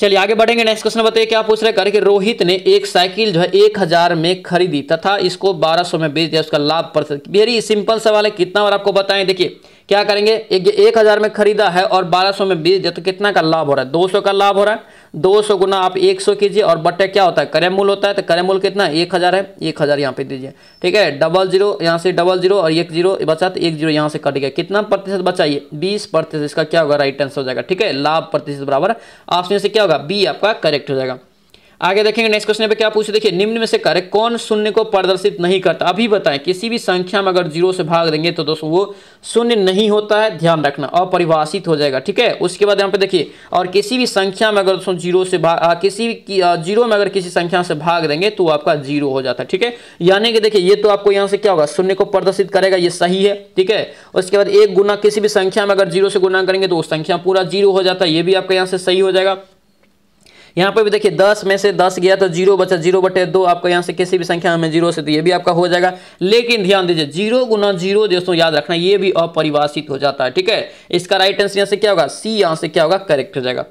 चलिए आगे बढ़ेंगे नेक्स्ट क्वेश्चन बताइए क्या पूछ रहे हैं करके रोहित ने एक साइकिल जो है एक हजार में खरीदी तथा इसको बारह सौ में बेच दिया उसका लाभ प्रतिशत वेरी सिंपल सवाल है कितना बार आपको बताएं देखिए क्या करेंगे एक, एक हज़ार में खरीदा है और बारह सौ में बेच दिया तो कितना का लाभ हो रहा है दो सौ का लाभ हो रहा है दो सौ गुना आप एक सौ कीजिए और बट्टे क्या होता है क्रय मूल होता है तो क्रय मूल कितना एक हज़ार है एक हज़ार यहाँ पे दीजिए ठीक है डबल जीरो यहाँ से डबल जीरो और एक जीरो बचा तो एक जीरो यहाँ से कट गया कितना प्रतिशत बचाइए बीस प्रतिशत इसका क्या होगा राइट आंसर हो जाएगा ठीक है लाभ प्रतिशत बराबर ऑप्शन से क्या होगा बी आपका करेक्ट हो जाएगा आगे देखेंगे नेक्स्ट क्वेश्चन पे क्या पूछे देखिए निम्न में से करेक्ट कौन शून्य को प्रदर्शित नहीं करता अभी बताएं किसी भी संख्या में अगर जीरो से भाग देंगे तो दोस्तों वो शून्य नहीं होता है ध्यान रखना अपरिभाषित हो जाएगा ठीक है उसके बाद यहाँ पे देखिए और किसी भी संख्या में अगर दोस्तों जीरो से भाग किसी भी जीरो में अगर किसी संख्या से भाग देंगे तो आपका जीरो हो जाता है ठीक है यानी कि देखिए ये तो आपको यहाँ से क्या होगा शून्य को प्रदर्शित करेगा ये सही है ठीक है उसके बाद एक गुना किसी भी संख्या में अगर जीरो से गुना करेंगे तो वो संख्या पूरा जीरो हो जाता है ये भी आपका यहाँ से सही हो जाएगा यहाँ पर भी देखिए दस में से दस गया तो जीरो बचा जीरो बटे दो आपको यहाँ से किसी भी संख्या में जीरो से तो ये भी आपका हो जाएगा लेकिन ध्यान दीजिए जीरो गुना जीरो दोस्तों याद रखना ये भी अपरिभाषित हो जाता है ठीक है इसका राइट आंसर यहाँ से क्या होगा सी यहाँ से क्या होगा करेक्ट हो जाएगा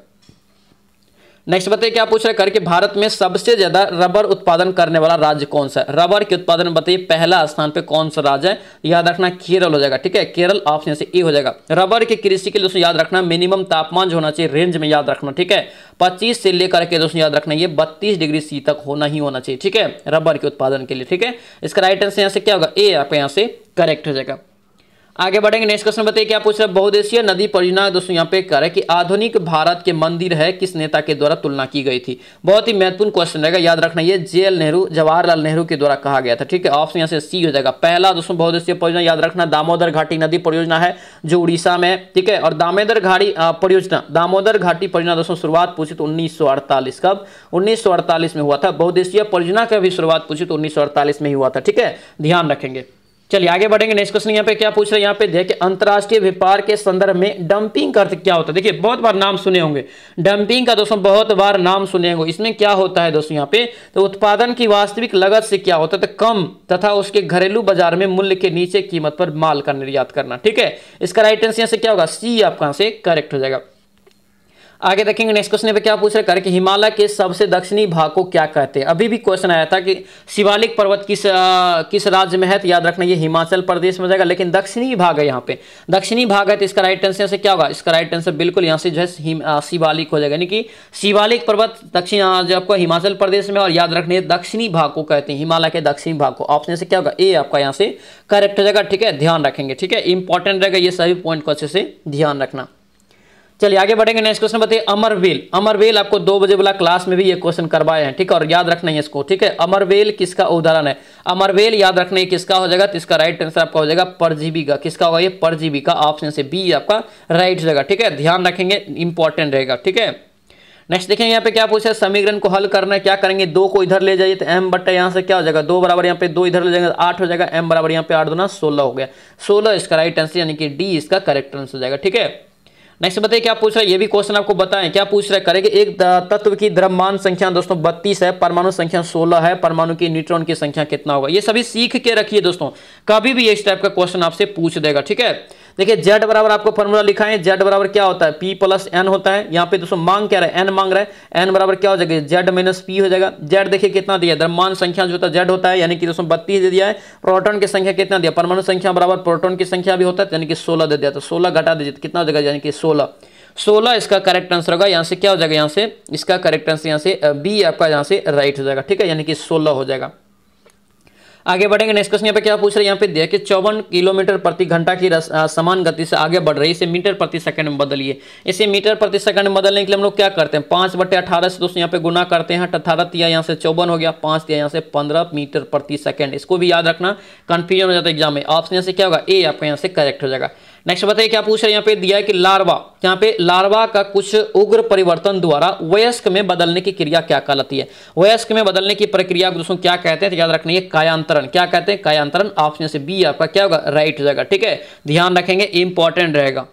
नेक्स्ट बताइए क्या पूछ रहे करके भारत में सबसे ज्यादा रबर उत्पादन करने वाला राज्य कौन सा है रबर के उत्पादन बताइए पहला स्थान पे कौन सा राज्य है याद रखना केरल हो जाएगा ठीक है केरल ऑप्शन से ए हो जाएगा रबर की कृषि के लिए दोस्तों याद रखना मिनिमम तापमान जो होना चाहिए रेंज में याद रखना ठीक है पच्चीस से लेकर के दोस्तों याद रखना ये बत्तीस डिग्री सी तक होना ही होना चाहिए ठीक है रबर के उत्पादन के लिए ठीक है इसका राइट आंसर यहाँ से क्या होगा ए यहाँ यहाँ से करेक्ट हो जाएगा आगे बढ़ेंगे नेक्स्ट क्वेश्चन बताइए क्या पूछ रहे हैं बहुदेशीय नदी परियोजना दोस्तों यहाँ पे कह रहे हैं कि आधुनिक भारत के मंदिर है किस नेता के द्वारा तुलना की गई थी बहुत ही महत्वपूर्ण क्वेश्चन रहेगा याद रखना ये जे एल नेहरू जवाहरलाल नेहरू के द्वारा कहा गया था ठीक है ऑप्शन यहाँ से सी हो जाएगा पहला दोस्तों बहुदेशीय परियोजना याद रखना दामोदर घाटी नदी परियोजना है जो उड़ीसा में ठीक है और दामोदर घाटी परियोजना दामोदर घाटी परियोजना दोस्तों शुरुआत पूछी तो उन्नीस कब उन्नीस में हुआ था बहुदेशीय परियोजना का भी शुरुआत पूछी तो उन्नीस में ही हुआ था ठीक है ध्यान रखेंगे चलिए आगे बढ़ेंगे नेक्स्ट क्वेश्चन यहाँ पे क्या पूछ रहे हैं यहाँ पे देखिए अंतर्राष्ट्रीय व्यापार के संदर्भ में डंपिंग का क्या होता है देखिए बहुत बार नाम सुने होंगे डंपिंग का दोस्तों बहुत बार नाम सुने होंगे इसमें क्या होता है दोस्तों यहाँ पे तो उत्पादन की वास्तविक लगत से क्या होता है तो कम तथा उसके घरेलू बाजार में मूल्य के नीचे कीमत पर माल का निर्यात करना ठीक है इसका राइट आंसर यहाँ से क्या होगा सी आपका से करेक्ट हो जाएगा आगे देखेंगे नेक्स्ट क्वेश्चन पे क्या पूछ रहे करके हिमालय के सबसे दक्षिणी भाग को क्या कहते हैं अभी भी क्वेश्चन आया था कि शिवालिक पर्वत किस आ, किस राज्य में है तो याद रखना ये हिमाचल प्रदेश में जाएगा लेकिन दक्षिणी भाग है यहाँ पे दक्षिणी भाग है तो इसका राइट आंसर यहाँ क्या होगा इसका राइट आंसर बिल्कुल यहाँ से जो है शिवालिक हो जाएगा यानी कि शिवालिक पर्वत दक्षिण जो आपको हिमाचल प्रदेश में और याद रखना दक्षिणी भाग को कहते हैं हिमालय के दक्षिणी भाग को ऑप्शन से क्या होगा ए आपका यहाँ से करेक्ट हो जाएगा ठीक है ध्यान रखेंगे ठीक है इंपॉर्टेंट रहेगा ये सभी पॉइंट को अच्छे से ध्यान रखना चलिए आगे बढ़ेंगे नेक्स्ट क्वेश्चन बताइए अमरवेल अमरवेल आपको दो बजे वाला क्लास में भी ये क्वेश्चन करवाए हैं ठीक है और याद रखना है इसको ठीक है अमरवेल किसका उदाहरण है अमरवेल याद रखना है किसका हो जाएगा तो इसका राइट आंसर आपका हो जाएगा परजीवी का किसका होगा ये परजीवी का ऑप्शन से बी आपका राइट जगह ठीक है ध्यान रखेंगे इंपॉर्टेंट रहेगा ठीक है नेक्स्ट देखेंगे यहाँ पे क्या पूछा है समीकरण को हल करना है क्या करेंगे दो को इधर ले जाइए तो एम बट्टा यहाँ से क्या हो जाएगा दो बराबर यहाँ पे दो इधर ले जाएंगे तो आठ हो जाएगा एम बराबर यहाँ पे आठ दो ना सोलह हो गया सोलह इसका राइट आंसर यानी कि डी इसका करेक्ट आंसर हो जाएगा ठीक है नेक्स्ट बताइए क्या पूछ रहा है ये भी क्वेश्चन आपको बताएं क्या पूछ रहा है करेंगे एक तत्व की द्रव्यमान संख्या दोस्तों बत्तीस है परमाणु संख्या सोलह है परमाणु की न्यूट्रॉन की संख्या कितना होगा ये सभी सीख के रखिए दोस्तों कभी भी इस टाइप का क्वेश्चन आपसे पूछ देगा ठीक है देखिए जेड बराबर आपको फॉर्मूला लिखा है जेड बराबर क्या होता है पी प्लस एन होता है यहाँ पे दोस्तों मांग क्या रहा है एन मांग रहा है एन बराबर क्या हो जाएगा जेड माइनस पी हो जाएगा जेड देखिए कितना दिया द्रव्यमान संख्या जो होता है जेड होता है यानी कि दोस्तों बत्तीस दे दिया है प्रोटोन की संख्या कितना दिया परमाणु संख्या बराबर प्रोटोन की संख्या भी होता है यानी कि सोलह दे दिया तो सोलह घटा दीजिए तो कितना हो जाएगा यानी कि सोलह सोलह इसका करेक्ट आंसर होगा यहाँ से क्या हो जाएगा यहाँ से इसका करेक्ट आंसर यहाँ से बी आपका यहाँ से राइट हो जाएगा ठीक है यानी कि सोलह हो जाएगा आगे बढ़ेंगे नेक्स्ट क्वेश्चन यहाँ पे क्या पूछ रहे हैं यहाँ पे दिया कि चौवन किलोमीटर प्रति घंटा की समान गति से आगे बढ़ रही है इसे मीटर प्रति सेकंड में बदलिए इसे मीटर प्रति सेकंड में बदलने के लिए हम लोग क्या करते हैं पाँच बटे अठारह से दोस्तों यहाँ पे गुना करते हैं अठारह दिया यहाँ से चौवन हो गया पाँच दिया यहाँ से पंद्रह मीटर प्रति सेकंड इसको भी याद रखना कन्फ्यूजन हो जाता है एग्जाम में ऑप्शन यहाँ से क्या होगा ए आपका यहाँ से करेक्ट हो जाएगा नेक्स्ट बताइए क्या पूछ रहे हैं यहाँ पे दिया है कि लार्वा यहाँ पे लार्वा का कुछ उग्र परिवर्तन द्वारा वयस्क में बदलने की क्रिया क्या कहलाती है वयस्क में बदलने की प्रक्रिया को दोस्तों क्या कहते हैं तो याद रखना है कायांतरण क्या कहते हैं कायांतरण ऑप्शन से बी आपका क्या होगा राइट जाएगा ठीक है ध्यान रखेंगे इंपॉर्टेंट रहेगा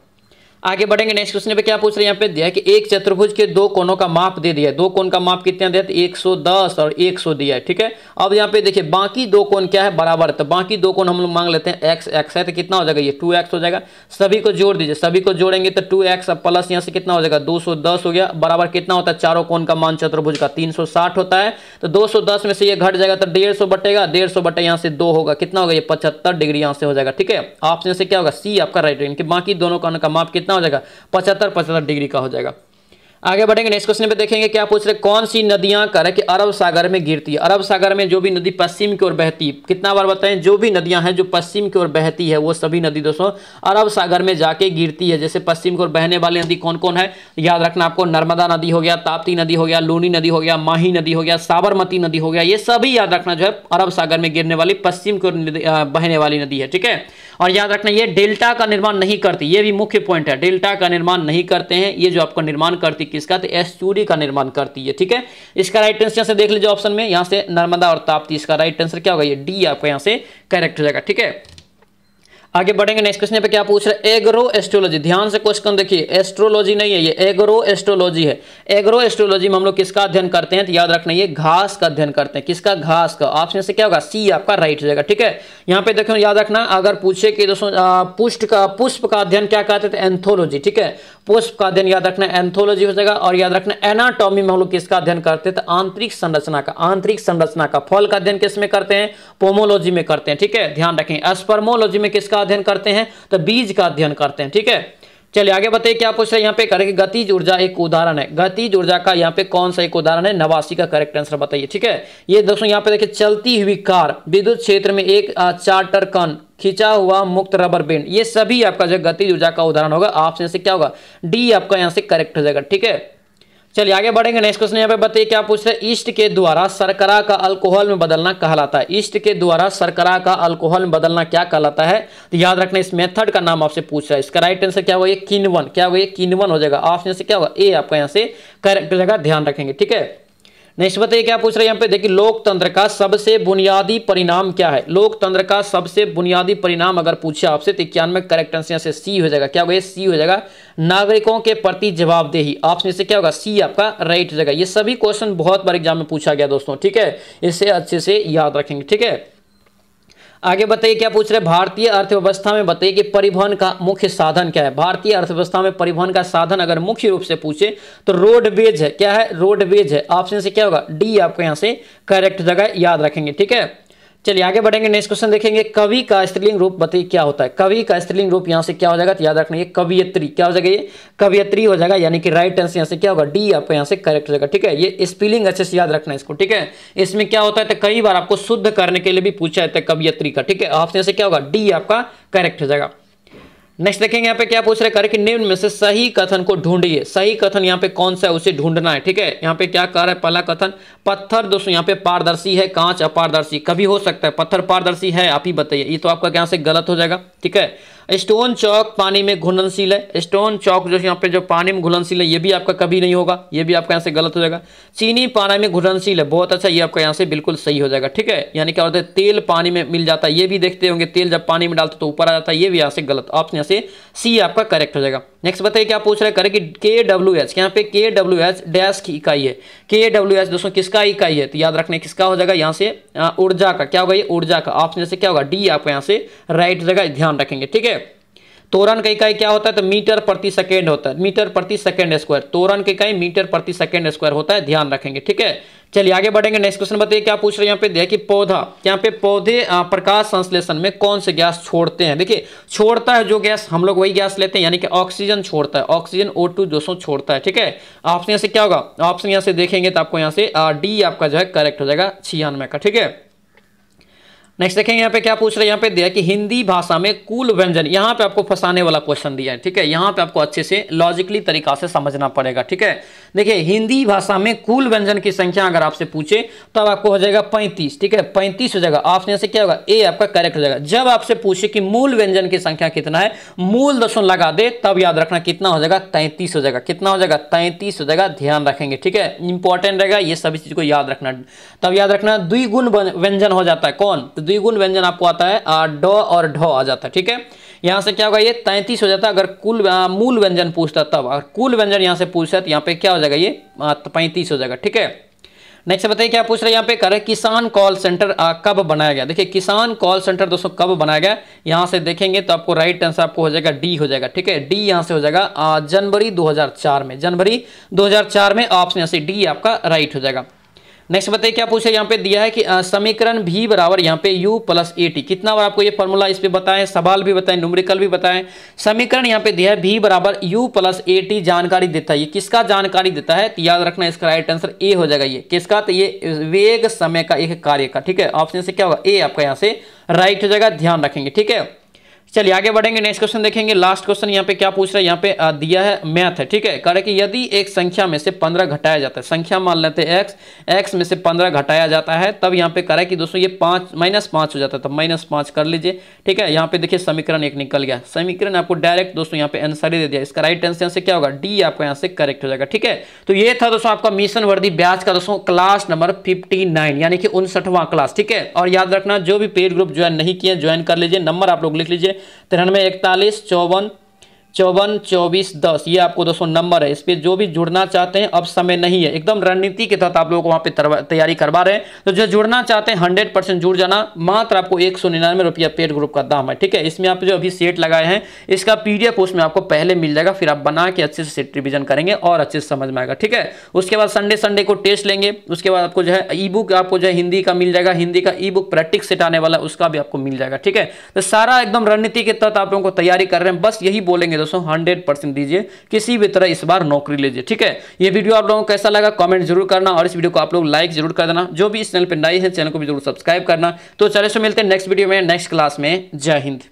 आगे बढ़ेंगे नेक्स्ट क्वेश्चन पे क्या पूछ रहे हैं यहाँ पे दिया है कि एक चतुर्भुज के दो कोनों का माप दे दिया है दो कोण का माप कितना दिया तो एक सौ दस और एक सौ दिया है ठीक है अब यहाँ पे देखिए बाकी दो कोण क्या है बराबर तो बाकी दो कोण हम लोग मांग लेते हैं एक्स एक्स है तो कितना हो जाएगा ये टू एक्स हो जाएगा सभी को जोड़ दीजिए सभी को जोड़ेंगे तो टू एक्स प्लस यहाँ से कितना हो जाएगा दो सौ दस हो गया बराबर कितना होता है चारों कोन का मान चतुर्भुज का तीन सौ साठ होता है तो दो सौ दस में से ये घट जाएगा तो डेढ़ सौ बटेगा डेढ़ सौ बटे यहाँ से दो होगा कितना होगा ये पचहत्तर डिग्री यहाँ से हो जाएगा ठीक है ऑप्शन से क्या होगा सी आपका राइट बाकी दोनों कोन का माप कितना कितना हो जाएगा पचहत्तर पचहत्तर डिग्री का हो जाएगा आगे बढ़ेंगे नेक्स्ट क्वेश्चन पे देखेंगे क्या पूछ रहे कौन सी नदियां करें कि अरब सागर में गिरती है अरब सागर में जो भी नदी पश्चिम की ओर बहती है कितना बार बताएं जो भी नदियां हैं जो पश्चिम की ओर बहती है वो सभी नदी दोस्तों अरब सागर में जाके गिरती है जैसे पश्चिम की ओर बहने वाली नदी कौन कौन है याद रखना आपको नर्मदा नदी हो गया ताप्ती नदी हो गया लूनी नदी हो गया माही नदी हो गया साबरमती नदी हो गया ये सभी याद रखना जो है अरब सागर में गिरने वाली पश्चिम की ओर बहने वाली नदी है ठीक है और याद रखना ये डेल्टा का निर्माण नहीं करती ये भी मुख्य पॉइंट है डेल्टा का निर्माण नहीं करते हैं ये जो आपको निर्माण करती किसका तो एस चूरी का निर्माण करती है ठीक है इसका राइट आंसर से देख लीजिए ऑप्शन में यहां से नर्मदा और ताप्ती इसका राइट आंसर क्या होगा ये डी आपका यहां से करेक्ट हो जाएगा ठीक है आगे बढ़ेंगे नेक्स्ट क्वेश्चन पे क्या पूछ रहे एग्रो एस्ट्रोलॉजी ध्यान से क्वेश्चन देखिए एस्ट्रोलॉजी नहीं है ये एग्रो एस्ट्रोलॉजी है एग्रो एस्ट्रोलॉजी में हम लोग किसका अध्ययन करते हैं तो याद रखना ये घास का अध्ययन करते हैं किसका घास का ऑप्शन से क्या होगा सी आपका राइट हो जाएगा ठीक है यहाँ पे देखो याद रखना अगर पूछे कि दोस्तों पुष्ट का पुष्प का अध्ययन क्या कहते हैं एंथोलॉजी ठीक है पुष्प का अध्ययन याद रखना एंथोलॉजी हो जाएगा और याद रखना एनाटॉमी में हम लोग किसका अध्ययन करते थे आंतरिक संरचना का आंतरिक संरचना का फल का अध्ययन किस में करते हैं पोमोलॉजी में करते हैं ठीक है ध्यान रखें एस्पर्मोलॉजी में किसका का अध्ययन करते हैं तो बीज का अध्ययन करते हैं ठीक है चलिए आगे बताइए क्या पूछ रहे हैं यहाँ पे करेंगे गतिज ऊर्जा एक उदाहरण है गतिज ऊर्जा का यहाँ पे कौन सा एक उदाहरण है नवासी का करेक्ट आंसर बताइए ठीक है ये दोस्तों यहाँ पे देखिए चलती हुई कार विद्युत क्षेत्र में एक चार्टर कन खींचा हुआ मुक्त रबर बैंड ये सभी आपका जो गतिज ऊर्जा का उदाहरण होगा आपसे से क्या होगा डी आपका यहाँ से करेक्ट हो जाएगा ठीक है चलिए आगे बढ़ेंगे नेक्स्ट क्वेश्चन यहाँ पे बताइए क्या पूछ रहे हैं ईस्ट के द्वारा सरकरा का अल्कोहल में बदलना कहलाता है ईस्ट के द्वारा सरकरा का अल्कोहल में बदलना क्या कहलाता है तो याद रखना इस मेथड का नाम आपसे पूछ रहा है इसका राइट आंसर क्या होगा किनवन क्या होगा किनवन हो जाएगा ऑप्शन से क्या होगा ए आपका यहाँ से करेक्ट जगह ध्यान रखेंगे ठीक है नस्बत मतलब क्या पूछ रहे हैं यहाँ पे देखिए लोकतंत्र का सबसे बुनियादी परिणाम क्या है लोकतंत्र का सबसे बुनियादी परिणाम अगर पूछे आपसे तो इक्यानवे करेक्ट आंसर यहाँ से सी हो जाएगा क्या होगा सी हो जाएगा नागरिकों के प्रति जवाबदेही ऑप्शन से क्या होगा सी आपका राइट हो जाएगा ये सभी क्वेश्चन बहुत बार एग्जाम में पूछा गया दोस्तों ठीक है इसे अच्छे से याद रखेंगे ठीक है आगे बताइए क्या पूछ रहे भारतीय अर्थव्यवस्था में बताइए कि परिवहन का मुख्य साधन क्या है भारतीय अर्थव्यवस्था में परिवहन का साधन अगर मुख्य रूप से पूछे तो रोडवेज है क्या है रोडवेज है ऑप्शन से क्या होगा डी आपको यहाँ से करेक्ट जगह याद रखेंगे ठीक है चलिए आगे बढ़ेंगे नेक्स्ट क्वेश्चन देखेंगे कवि का स्त्रीलिंग रूप बताइए क्या होता है कवि का स्त्रीलिंग रूप यहाँ से क्या हो जाएगा तो याद रखना ये कवियत्री क्या हो जाएगा ये कवियत्री हो जाएगा यानी कि राइट आंसर यहाँ से क्या होगा डी आपका यहाँ से करेक्ट हो जाएगा ठीक है ये स्पीलिंग अच्छे से याद रखना इसको ठीक है इसमें क्या होता है तो कई बार आपको शुद्ध करने के लिए भी पूछा जाता है कवियत्री का ठीक है ऑप्शन तो से क्या होगा डी आपका करेक्ट हो जाएगा नेक्स्ट देखेंगे यहाँ पे क्या पूछ रहे कर कि निम्न में से सही कथन को ढूंढिए सही कथन यहाँ पे कौन सा है उसे ढूंढना है ठीक है यहाँ पे क्या कर रहा है पहला कथन पत्थर दोस्तों यहाँ पे पारदर्शी है कांच अपारदर्शी कभी हो सकता है पत्थर पारदर्शी है आप ही बताइए ये तो आपका यहाँ से गलत हो जाएगा ठीक है स्टोन चौक पानी में घुलनशील है स्टोन चौक जो यहाँ पे जो पानी में घुलनशील है ये भी आपका कभी नहीं होगा ये भी आपका यहाँ से गलत हो जाएगा चीनी पानी में घुलनशील है बहुत अच्छा ये आपका यहाँ से बिल्कुल सही हो जाएगा ठीक है यानी क्या होता है तेल पानी में मिल जाता है ये भी देखते होंगे तेल जब पानी में डालते तो ऊपर आ जाता है ये भी यहाँ से गलत ऑप्शन यहाँ से सी आपका करेक्ट हो जाएगा नेक्स्ट बताइए क्या पूछ रहे करें कि के डब्ल्यू एच यहाँ पे के डब्ल्यू एच डैश की इकाई है के डब्ल्यू एच दोस्तों किसका इकाई है तो याद रखने किसका हो जाएगा यहाँ से ऊर्जा का क्या होगा ये ऊर्जा का ऑप्शन से क्या होगा डी आपका यहाँ से राइट जगह ध्यान रखेंगे ठीक है तोरण का इकाई क्या होता है तो मीटर प्रति सेकेंड होता है मीटर प्रति सेकेंड स्क्वायर तोरण के इकाई मीटर प्रति सेकेंड स्क्वायर होता है ध्यान रखेंगे ठीक है चलिए आगे बढ़ेंगे नेक्स्ट क्वेश्चन बताइए क्या पूछ रहे हैं यहाँ पे देखिए पौधा यहाँ पे पौधे प्रकाश संश्लेषण में कौन से गैस छोड़ते हैं देखिए छोड़ता है जो गैस हम लोग वही गैस लेते हैं यानी कि ऑक्सीजन छोड़ता है ऑक्सीजन ओ टू जो सो छोड़ता है ठीक है ऑप्शन यहाँ से क्या होगा ऑप्शन यहाँ से देखेंगे तो आपको यहाँ से डी आपका जो है करेक्ट हो जाएगा छियानवे का ठीक है नेक्स्ट देखेंगे यहाँ पे क्या पूछ रहे हैं यहाँ पे दिया कि हिंदी भाषा में कुल व्यंजन यहाँ पे आपको फंसाने वाला क्वेश्चन दिया है ठीक है यहाँ पे आपको अच्छे से लॉजिकली तरीका से समझना पड़ेगा ठीक है देखिए हिंदी भाषा में कुल व्यंजन की संख्या अगर आपसे पूछे तब तो आपको हो जाएगा पैंतीस ठीक है पैंतीस हो जाएगा ऑप्शन से क्या होगा ए आपका करेक्ट हो जाएगा जब आपसे पूछे कि मूल व्यंजन की संख्या कितना है मूल दशन लगा दे तब याद रखना कितना हो जाएगा तैंतीस हो जाएगा कितना हो जाएगा तैंतीस हो जाएगा ध्यान रखेंगे ठीक है इंपॉर्टेंट रहेगा ये सभी चीज को याद रखना तब याद रखना द्विगुण व्यंजन हो जाता है कौन द्विगुण व्यंजन आपको आता है ड और ढ आ जाता है ठीक है यहाँ से क्या होगा ये तैंतीस हो जाता है अगर कुल आ, मूल व्यंजन पूछता तब अगर कुल व्यंजन यहाँ से पूछता तो यहाँ पे क्या हो जाएगा ये तो पैंतीस हो जाएगा ठीक है नेक्स्ट बताइए क्या पूछ रहे हैं यहाँ पे कर किसान कॉल सेंटर आ, कब बनाया गया देखिए किसान कॉल सेंटर दोस्तों कब बनाया गया यहाँ से देखेंगे तो आपको राइट आंसर आपको हो जाएगा डी हो जाएगा ठीक है डी यहाँ से हो जाएगा जनवरी 2004 में जनवरी 2004 में ऑप्शन यहाँ से डी आपका राइट हो जाएगा नेक्स्ट बताइए क्या पूछे यहाँ पे दिया है कि समीकरण भी बराबर यहाँ पे u प्लस ए टी कितना बार आपको ये फॉर्मूला इस पर बताएं सवाल भी बताएं न्यूमेरिकल भी बताएं समीकरण यहाँ पे दिया है भी बराबर u प्लस ए टी जानकारी देता है ये किसका जानकारी देता है तो याद रखना इसका राइट आंसर ए हो जाएगा ये किसका तो ये वेग समय का एक कार्य का ठीक है ऑप्शन से क्या होगा ए आपका यहाँ से राइट हो जाएगा ध्यान रखेंगे ठीक है चलिए आगे बढ़ेंगे नेक्स्ट क्वेश्चन देखेंगे लास्ट क्वेश्चन यहाँ पे क्या पूछ रहा है यहाँ पे दिया है मैथ है ठीक है कह रहे कि यदि एक संख्या में से पंद्रह घटाया जाता है संख्या मान लेते हैं एक्स एक्स में से पंद्रह घटाया जाता है तब यहाँ पे कह रहा है कि दोस्तों ये पाँच माइनस पाँच हो जाता है तब तो माइनस पाँच कर लीजिए ठीक है यहाँ पे देखिए समीकरण एक निकल गया समीकरण आपको डायरेक्ट दोस्तों यहाँ पे आंसर ही दे दिया इसका राइट आंसर से क्या होगा डी आपको यहाँ से करेक्ट हो जाएगा ठीक है तो ये था दोस्तों आपका मिशन वर्दी ब्याज का दोस्तों क्लास नंबर फिफ्टी यानी कि उनसठवां क्लास ठीक है और याद रखना जो भी पेड ग्रुप ज्वाइन नहीं किया ज्वाइन कर लीजिए नंबर आप लोग लिख लीजिए तिरानवे इकतालीस चौवन चौवन चौबीस दस ये आपको दोस्तों नंबर है इस पर जो भी जुड़ना चाहते हैं अब समय नहीं है एकदम रणनीति के तहत आप लोग वहां पे तैयारी करवा रहे हैं तो जो जुड़ना चाहते हैं हंड्रेड परसेंट जुड़ जाना मात्र आपको एक सौ निन्यानवे रुपया पेड ग्रुप का दाम है ठीक है इसमें आप जो अभी सेट लगाए हैं इसका पीडीएफ उसमें आपको पहले मिल जाएगा फिर आप बना के अच्छे से सेट रिविजन करेंगे और अच्छे से समझ में आएगा ठीक है उसके बाद संडे संडे को टेस्ट लेंगे उसके बाद आपको जो है ई बुक आपको जो है हिंदी का मिल जाएगा हिंदी का ई बुक प्रैक्टिक सेट आने वाला उसका भी आपको मिल जाएगा ठीक है तो सारा एकदम रणनीति के तहत आप लोगों को तैयारी कर रहे हैं बस यही बोलेंगे दोस्तों हंड्रेड परसेंट दीजिए किसी भी तरह इस बार नौकरी लीजिए ठीक है ये वीडियो आप लोगों को कैसा लगा कमेंट जरूर करना और इस वीडियो को आप लोग लाइक जरूर कर देना जो भी इस चैनल पर नई है चैनल को भी जरूर सब्सक्राइब करना तो चले सो मिलते हैं नेक्स्ट वीडियो में नेक्स्ट क्लास में जय हिंद